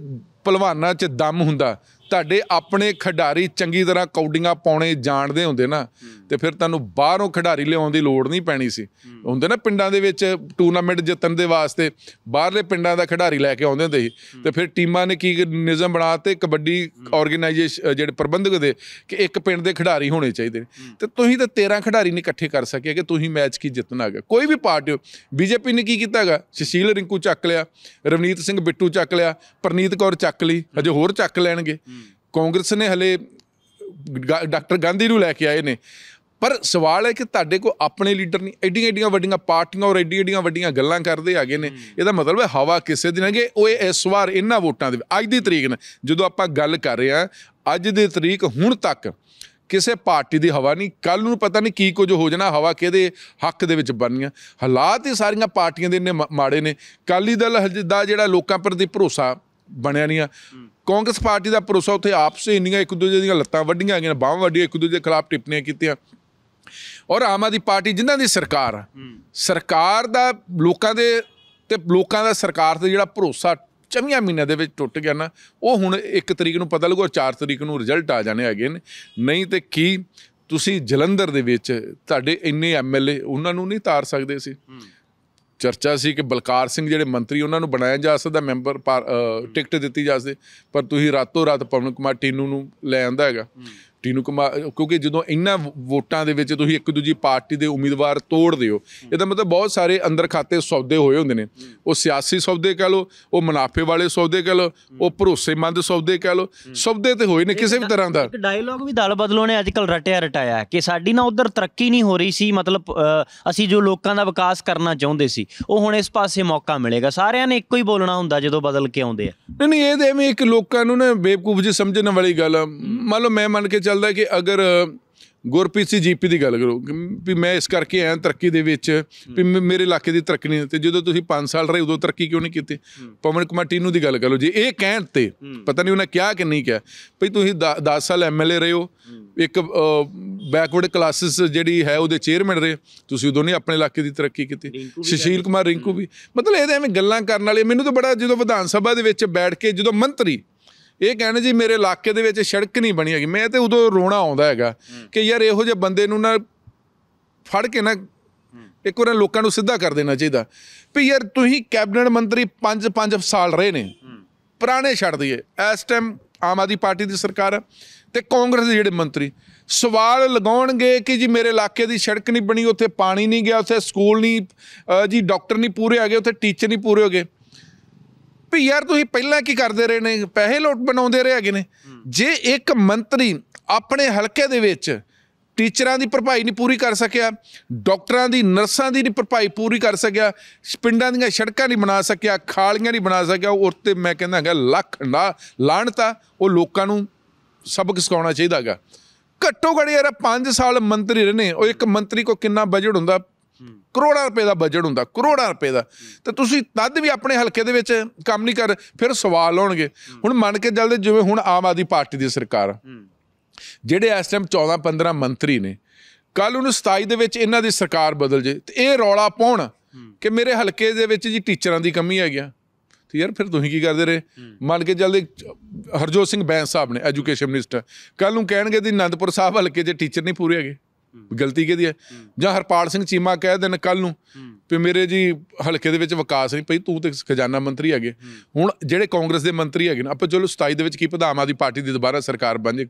ਪਹਿਲਵਾਨਾਂ 'ਚ ਦਮ ਹੁੰਦਾ ਤੁਹਾਡੇ ਆਪਣੇ ਖਿਡਾਰੀ ਚੰਗੀ ਤਰ੍ਹਾਂ ਕੌਡੀਆਂ ਪਾਉਣੇ ਜਾਣਦੇ ਹੁੰਦੇ ਨਾ ਤੇ ਫਿਰ ਤੁਹਾਨੂੰ ਬਾਹਰੋਂ ਖਿਡਾਰੀ ਲਿਆਉਣ ਦੀ ਲੋੜ ਨਹੀਂ ਪੈਣੀ ਸੀ ਹੁੰਦੇ ਨਾ ਪਿੰਡਾਂ ਦੇ ਵਿੱਚ ਟੂਰਨਾਮੈਂਟ ਜਿੱਤਣ ਦੇ ਵਾਸਤੇ ਬਾਹਰਲੇ ਪਿੰਡਾਂ ਦਾ ਖਿਡਾਰੀ ਲੈ ਕੇ ਆਉਂਦੇ ਹੁੰਦੇ ਸੀ ਤੇ ਫਿਰ ਟੀਮਾਂ ਨੇ ਕੀ ਨਿਯਮ ਬਣਾਤੇ ਕਬੱਡੀ ਆਰਗੇਨਾਈਜੇਸ਼ਨ ਜਿਹੜੇ ਪ੍ਰਬੰਧਕ ਦੇ ਕਿ ਇੱਕ ਪਿੰਡ ਦੇ ਖਿਡਾਰੀ ਹੋਣੇ ਚਾਹੀਦੇ ਤੇ ਤੁਸੀਂ ਤਾਂ 13 ਖਿਡਾਰੀ ਨਹੀਂ ਇਕੱਠੇ ਕਰ ਸਕਿਆ ਕਿ ਤੁਸੀਂ ਮੈਚ ਕੀ ਜਿੱਤਣਾ ਹੈਗਾ ਕੋਈ ਵੀ ਪਾਰਟੀ ਬੀਜੇਪੀ ਨੇ ਕੀ ਕੀਤਾਗਾ ਸ਼ਸ਼ੀਲ ਰਿੰਕੂ ਚੱਕ ਲਿਆ ਰਵਨੀਤ ਸਿੰਘ ਬਿੱਟੂ ਚੱਕ ਲਿਆ ਪ੍ਰਨੀਤ ਕੌਰ ਚੱਕ ਲਈ ਅਜੇ ਹੋਰ ਚੱਕ ਲੈਣਗੇ ਕਾਂਗਰਸ ਨੇ ਹਲੇ ਡਾਕਟਰ ਗਾਂਧੀ ਨੂੰ ਲੈ ਕੇ ਆਏ ਨੇ ਪਰ ਸਵਾਲ ਹੈ ਕਿ ਤੁਹਾਡੇ ਕੋ ਆਪਣੇ ਲੀਡਰ ਨਹੀਂ ਐਡੀਆਂ ਐਡੀਆਂ ਵੱਡੀਆਂ ਪਾਰਟੀਆਂ ਔਰ ਐਡੀਆਂ ਐਡੀਆਂ ਵੱਡੀਆਂ ਗੱਲਾਂ ਕਰਦੇ ਆਗੇ ਨੇ ਇਹਦਾ ਮਤਲਬ ਹੈ ਹਵਾ ਕਿਸੇ ਦੀ ਨਹੀਂਗੇ ਉਹ ਇਸ ਵਾਰ ਇਹਨਾਂ ਵੋਟਾਂ ਦੇ ਅੱਜ ਦੀ ਤਰੀਕ ਨੇ ਜਦੋਂ ਆਪਾਂ ਗੱਲ ਕਰ ਰਹੇ ਆ ਅੱਜ ਦੀ ਤਰੀਕ ਹੁਣ ਤੱਕ ਕਿਸੇ ਪਾਰਟੀ ਦੀ ਹਵਾ ਨਹੀਂ ਕੱਲ ਨੂੰ ਪਤਾ ਨਹੀਂ ਕੀ ਕੁਝ ਹੋ ਜਾਣਾ ਹਵਾ ਕਿਹਦੇ ਹੱਕ ਦੇ ਵਿੱਚ ਬਣਨੀ ਹਾਲਾਤ ਹੀ ਸਾਰੀਆਂ ਪਾਰਟੀਆਂ ਦੇ ਇੰਨੇ ਮਾੜੇ ਨੇ ਕਾਲੀ ਦਲ ਹਜਦਾ ਜਿਹੜਾ ਲੋਕਾਂ ਪਰ ਦੀ ਭਰੋਸਾ ਬਣਿਆ ਨਹੀਂ ਆ ਕਾਂਗਰਸ ਪਾਰਟੀ ਦਾ ਭਰੋਸਾ ਉੱਥੇ ਆਪਸੇ ਇੰਨੀਆਂ ਇੱਕ ਦੂਜੇ ਦੀਆਂ ਲੱਤਾਂ ਵੱਡੀਆਂ ਗਈਆਂ ਬਾਹਾਂ ਵੱਡੀਆਂ ਇੱਕ ਦੂਜੇ ਦੇ ਖਿਲਾਫ ਟਿੱਪਣੀਆਂ ਕੀਤੀਆਂ ਔਰ ਆਮ ਆਦੀ ਪਾਰਟੀ ਜਿਨ੍ਹਾਂ ਦੀ ਸਰਕਾਰ ਸਰਕਾਰ ਦਾ ਲੋਕਾਂ ਦੇ ਤੇ ਲੋਕਾਂ ਦਾ ਸਰਕਾਰ ਤੇ ਜਿਹੜਾ ਭਰੋਸਾ ਚਮੀਆਂ ਮਹੀਨਿਆਂ ਦੇ ਵਿੱਚ ਟੁੱਟ ਗਿਆ ਨਾ ਉਹ ਹੁਣ 1 ਤਰੀਕ ਨੂੰ ਪਤਾ ਲੱਗੂ 4 ਤਰੀਕ ਨੂੰ ਰਿਜ਼ਲਟ ਆ ਜਾਣੇ ਹੈਗੇ ਨੇ ਨਹੀਂ ਤੇ ਕੀ ਤੁਸੀਂ ਜਲੰਧਰ ਦੇ ਵਿੱਚ ਤੁਹਾਡੇ ਇੰਨੇ ਐਮਐਲਏ ਉਹਨਾਂ ਨੂੰ ਨਹੀਂ ਤਾਰ ਸਕਦੇ ਸੀ ਚਰਚਾ ਸੀ ਕਿ ਬਲਕਾਰ ਸਿੰਘ ਜਿਹੜੇ ਮੰਤਰੀ ਉਹਨਾਂ ਨੂੰ ਬਣਾਇਆ ਜਾ ਸਕਦਾ ਮੈਂਬਰ ਟਿਕਟ ਦਿੱਤੀ ਜਾ ਸਕਦੀ ਪਰ ਤੁਸੀਂ ਰਾਤੋਂ ਰਾਤ ਪਵਨ ਕੁਮਾਰ ਟੀਨੂ ਨੂੰ ਲੈ ਆਂਦਾ ਹੈਗਾ ਟੀਨੂ ਕੁਮਾਰ ਕਿਉਂਕਿ ਜਦੋਂ ਇੰਨਾ ਵੋਟਾਂ ਦੇ ਵਿੱਚ ਤੁਸੀਂ ਇੱਕ ਦੂਜੀ ਪਾਰਟੀ ਦੇ ਉਮੀਦਵਾਰ ਤੋੜਦੇ ਹੋ ਇਹਦਾ ਮਤਲਬ ਬਹੁਤ ਸਾਰੇ ਅੰਦਰ ਖਾਤੇ ਸੌਦੇ ਹੋਏ ਹੁੰਦੇ ਨੇ ਉਹ ਸਿਆਸੀ ਸੌਦੇ ਕਹ ਲੋ ਉਹ ਮੁਨਾਫੇ ਵਾਲੇ ਸੌਦੇ ਕਹ ਲੋ ਉਹ ਭਰੋਸੇਮੰਦ ਸੌਦੇ ਕਹ ਲੋ ਸੌਦੇ ਤੇ ਹੋਏ ਨੇ ਕਿਸੇ ਵੀ ਤਰ੍ਹਾਂ ਦਾ ਇੱਕ ਡਾਇਲੌਗ ਵੀ ਦਲ ਬਦਲੋ ਨੇ ਕੱਲ ਰਟਿਆ ਰਟਾਇਆ ਕਿ ਸਾਡੀ ਨਾ ਉਧਰ ਤਰੱਕੀ ਨਹੀਂ ਹੋ ਰਹੀ ਸੀ ਮਤਲਬ ਅਸੀਂ ਜੋ ਲੋਕਾਂ ਦਾ ਵਿਕਾਸ ਕਰਨਾ ਚਾਹੁੰਦੇ ਸੀ ਉਹ ਹੁਣ ਇਸ ਪਾਸੇ ਮੌਕਾ ਮਿਲੇਗਾ ਸਾਰਿਆਂ ਨੇ ਇੱਕੋ ਹੀ ਬੋਲਣਾ ਹੁੰਦਾ ਜਦੋਂ ਬਦਲ ਕੇ ਆਉਂਦੇ ਆ ਨਹੀਂ ਨਹੀਂ ਇਹ ਦੇਵੇਂ ਇੱਕ ਲੋਕਾਂ ਨੂੰ ਨਾ ਬੇਵਕੂਫ ਜੀ ਸਮਝਣ ਵਾਲੀ ਗੱਲ ਮੰਨ ਲਓ ਮੈਂ ਮੰਨ ਕੇ ਚੱਲਦਾ ਕਿ ਅਗਰ ਗੁਰਪ੍ਰੀਤ ਸਿੰਘ ਜੀਪੀ ਦੀ ਗੱਲ ਕਰੋ ਵੀ ਮੈਂ ਇਸ ਕਰਕੇ ਆਇਆ ਤਰੱਕੀ ਦੇ ਵਿੱਚ ਵੀ ਮੇਰੇ ਇਲਾਕੇ ਦੀ ਤਰੱਕੀ ਨਹੀਂ ਤੇ ਜਦੋਂ ਤੁਸੀਂ 5 ਸਾਲ ਰਹੇ ਉਦੋਂ ਤਰੱਕੀ ਕਿਉਂ ਨਹੀਂ ਕੀਤੀ ਪਵਨ ਕੁਮਾਰ ਟੀਨੂ ਦੀ ਗੱਲ ਕਰ ਜੇ ਇਹ ਕਹਿਣ ਤੇ ਪਤਾ ਨਹੀਂ ਉਹਨੇ ਕਿਹਾ ਕਿ ਨਹੀਂ ਕਿਹਾ ਭਈ ਤੁਸੀਂ 10 ਸਾਲ ਐਮਐਲਏ ਰਹੇ ਹੋ ਇੱਕ ਬੈਕਵਰਡ ਕਲਾਸਿਸ ਜਿਹੜੀ ਹੈ ਉਹਦੇ ਚੇਅਰਮੈਨ ਰਹੇ ਤੁਸੀਂ ਉਦੋਂ ਨਹੀਂ ਆਪਣੇ ਇਲਾਕੇ ਦੀ ਤਰੱਕੀ ਕੀਤੀ ਸ਼ਸ਼ੀਲ ਕੁਮਾਰ ਰਿੰਕੂ ਵੀ ਮਤਲਬ ਇਹਦੇ ਐਵੇਂ ਗੱਲਾਂ ਕਰਨ ਵਾਲੇ ਮੈਨੂੰ ਤਾਂ ਬੜਾ ਜਦੋਂ ਵਿਧਾਨ ਸਭਾ ਦੇ ਵਿੱਚ ਬੈਠ ਕੇ ਜਦੋਂ ਮੰਤਰੀ ਇਹ ਕਹਿੰਦੇ ਜੀ ਮੇਰੇ ਇਲਾਕੇ ਦੇ ਵਿੱਚ ਸੜਕ ਨਹੀਂ ਬਣੀ ਹੈਗੀ ਮੈਂ ਤੇ ਉਦੋਂ ਰੋਣਾ ਆਉਂਦਾ ਹੈਗਾ ਕਿ ਯਾਰ ਇਹੋ ਜਿਹੇ ਬੰਦੇ ਨੂੰ ਨਾ ਫੜ ਕੇ ਨਾ ਇੱਕ ਵਾਰ ਲੋਕਾਂ ਨੂੰ ਸਿੱਧਾ ਕਰ ਦੇਣਾ ਚਾਹੀਦਾ ਵੀ ਯਾਰ ਤੁਸੀਂ ਕੈਬਨਿਟ ਮੰਤਰੀ 5-5 ਸਾਲ ਰਹੇ ਨੇ ਪੁਰਾਣੇ ਛੱਡ ਦਈਏ ਇਸ ਟਾਈਮ ਆਮ ਆਦੀ ਪਾਰਟੀ ਦੀ ਸਰਕਾਰ ਤੇ ਕਾਂਗਰਸ ਦੇ ਜਿਹੜੇ ਮੰਤਰੀ ਸਵਾਲ ਲਗਾਉਣਗੇ ਕਿ ਜੀ ਮੇਰੇ ਇਲਾਕੇ ਦੀ ਸੜਕ ਨਹੀਂ ਬਣੀ ਉੱਥੇ ਪਾਣੀ ਨਹੀਂ ਗਿਆ ਉੱਥੇ ਸਕੂਲ ਨਹੀਂ ਜੀ ਡਾਕਟਰ ਨਹੀਂ ਪੂਰੇ ਆ ਗਏ ਉੱਥੇ ਟੀਚਰ ਨਹੀਂ ਪੂਰੇ ਹੋ ਗਏ ਵੀ ਯਾਰ ਤੁਸੀਂ ਪਹਿਲਾਂ ਕੀ ਕਰਦੇ ਰਹੇ ਨੇ ਪੈਸੇ ਲੋਟ ਬਣਾਉਂਦੇ ਰਹੇ ਹੈਗੇ ਨੇ ਜੇ ਇੱਕ ਮੰਤਰੀ ਆਪਣੇ ਹਲਕੇ ਦੇ ਵਿੱਚ ਟੀਚਰਾਂ ਦੀ ਭਰਪਾਈ ਨਹੀਂ ਪੂਰੀ ਕਰ ਸਕਿਆ ਡਾਕਟਰਾਂ ਦੀ ਨਰਸਾਂ ਦੀ ਨਹੀਂ ਭਰਪਾਈ ਪੂਰੀ ਕਰ ਸਕਿਆ ਪਿੰਡਾਂ ਦੀਆਂ ਸੜਕਾਂ ਨਹੀਂ ਬਣਾ ਸਕਿਆ ਖਾਲੀਆਂ ਨਹੀਂ ਬਣਾ ਸਕਿਆ ਉਹ ਉਰਤੇ ਮੈਂ ਕਹਿੰਦਾ ਹਾਂਗਾ ਲੱਖ ਨਾ ਲਾਣਤਾ ਉਹ ਲੋਕਾਂ ਨੂੰ ਸਬਕ ਸਿਖਾਉਣਾ ਚਾਹੀਦਾਗਾ ਘੱਟੋ ਘੜੇ ਯਾਰ 5 ਸਾਲ ਮੰਤਰੀ ਰਹੇ ਨੇ ਉਹ ਇੱਕ ਮੰਤਰੀ ਕੋ ਕਿੰਨਾ ਬਜਟ ਹੁੰਦਾ ਕਰੋੜਾਂ ਰੁਪਏ ਦਾ ਬਜਟ ਹੁੰਦਾ ਕਰੋੜਾਂ ਰੁਪਏ ਦਾ ਤੇ ਤੁਸੀਂ ਤਦ ਵੀ ਆਪਣੇ ਹਲਕੇ ਦੇ ਵਿੱਚ ਕੰਮ ਨਹੀਂ ਕਰ ਫਿਰ ਸਵਾਲ ਆਉਣਗੇ ਹੁਣ ਮੰਨ ਕੇ ਚੱਲਦੇ ਜਿਵੇਂ ਹੁਣ ਆਮ ਆਦੀ ਪਾਰਟੀ ਦੀ ਸਰਕਾਰ ਜਿਹੜੇ ਇਸ ਟਾਈਮ 14 15 ਮੰਤਰੀ ਨੇ ਕੱਲ ਨੂੰ 27 ਦੇ ਵਿੱਚ ਇਹਨਾਂ ਦੀ ਸਰਕਾਰ ਬਦਲ ਜੇ ਤੇ ਇਹ ਰੌਲਾ ਪਾਉਣ ਕਿ ਮੇਰੇ ਹਲਕੇ ਦੇ ਵਿੱਚ ਜੀ ਟੀਚਰਾਂ ਦੀ ਕਮੀ ਆ ਗਿਆ ਤੇ ਯਾਰ ਫਿਰ ਤੁਸੀਂ ਕੀ ਕਰਦੇ ਰਹੇ ਮੰਨ ਕੇ ਚੱਲਦੇ ਹਰਜੋਤ ਸਿੰਘ ਬੈਂਸ ਸਾਹਿਬ ਨੇ ਐਜੂਕੇਸ਼ਨ ਮਿਨਿਸਟਰ ਕੱਲ ਨੂੰ ਕਹਿਣਗੇ ਦੀ ਅਨੰਦਪੁਰ ਸਾਹਿਬ ਹਲਕੇ ਦੇ ਟੀਚਰ ਨਹੀਂ ਪੂਰੇ ਹੈਗੇ ਗਲਤੀ ਕਿਹਦੀ ਹੈ ਜਾਂ ਹਰਪਾਲ ਸਿੰਘ ਚੀਮਾ ਕਹਿ ਦੇਣ ਕੱਲ ਨੂੰ ਵੀ ਮੇਰੇ ਜੀ ਹਲਕੇ ਦੇ ਵਿੱਚ ਵਿਕਾਸ ਨਹੀਂ ਪਈ ਤੂੰ ਤੇ ਖਜ਼ਾਨਾ ਮੰਤਰੀ ਹੈਗੇ ਹੁਣ ਜਿਹੜੇ ਕਾਂਗਰਸ ਦੇ ਮੰਤਰੀ ਹੈਗੇ ਨਾ ਆਪਾਂ ਚਲੋ 27 ਦੇ ਵਿੱਚ ਕੀ ਪਧਾਮਾ ਦੀ ਆਦੀ ਪਾਰਟੀ ਦੀ ਦੁਬਾਰਾ ਸਰਕਾਰ ਬਣ ਜੇ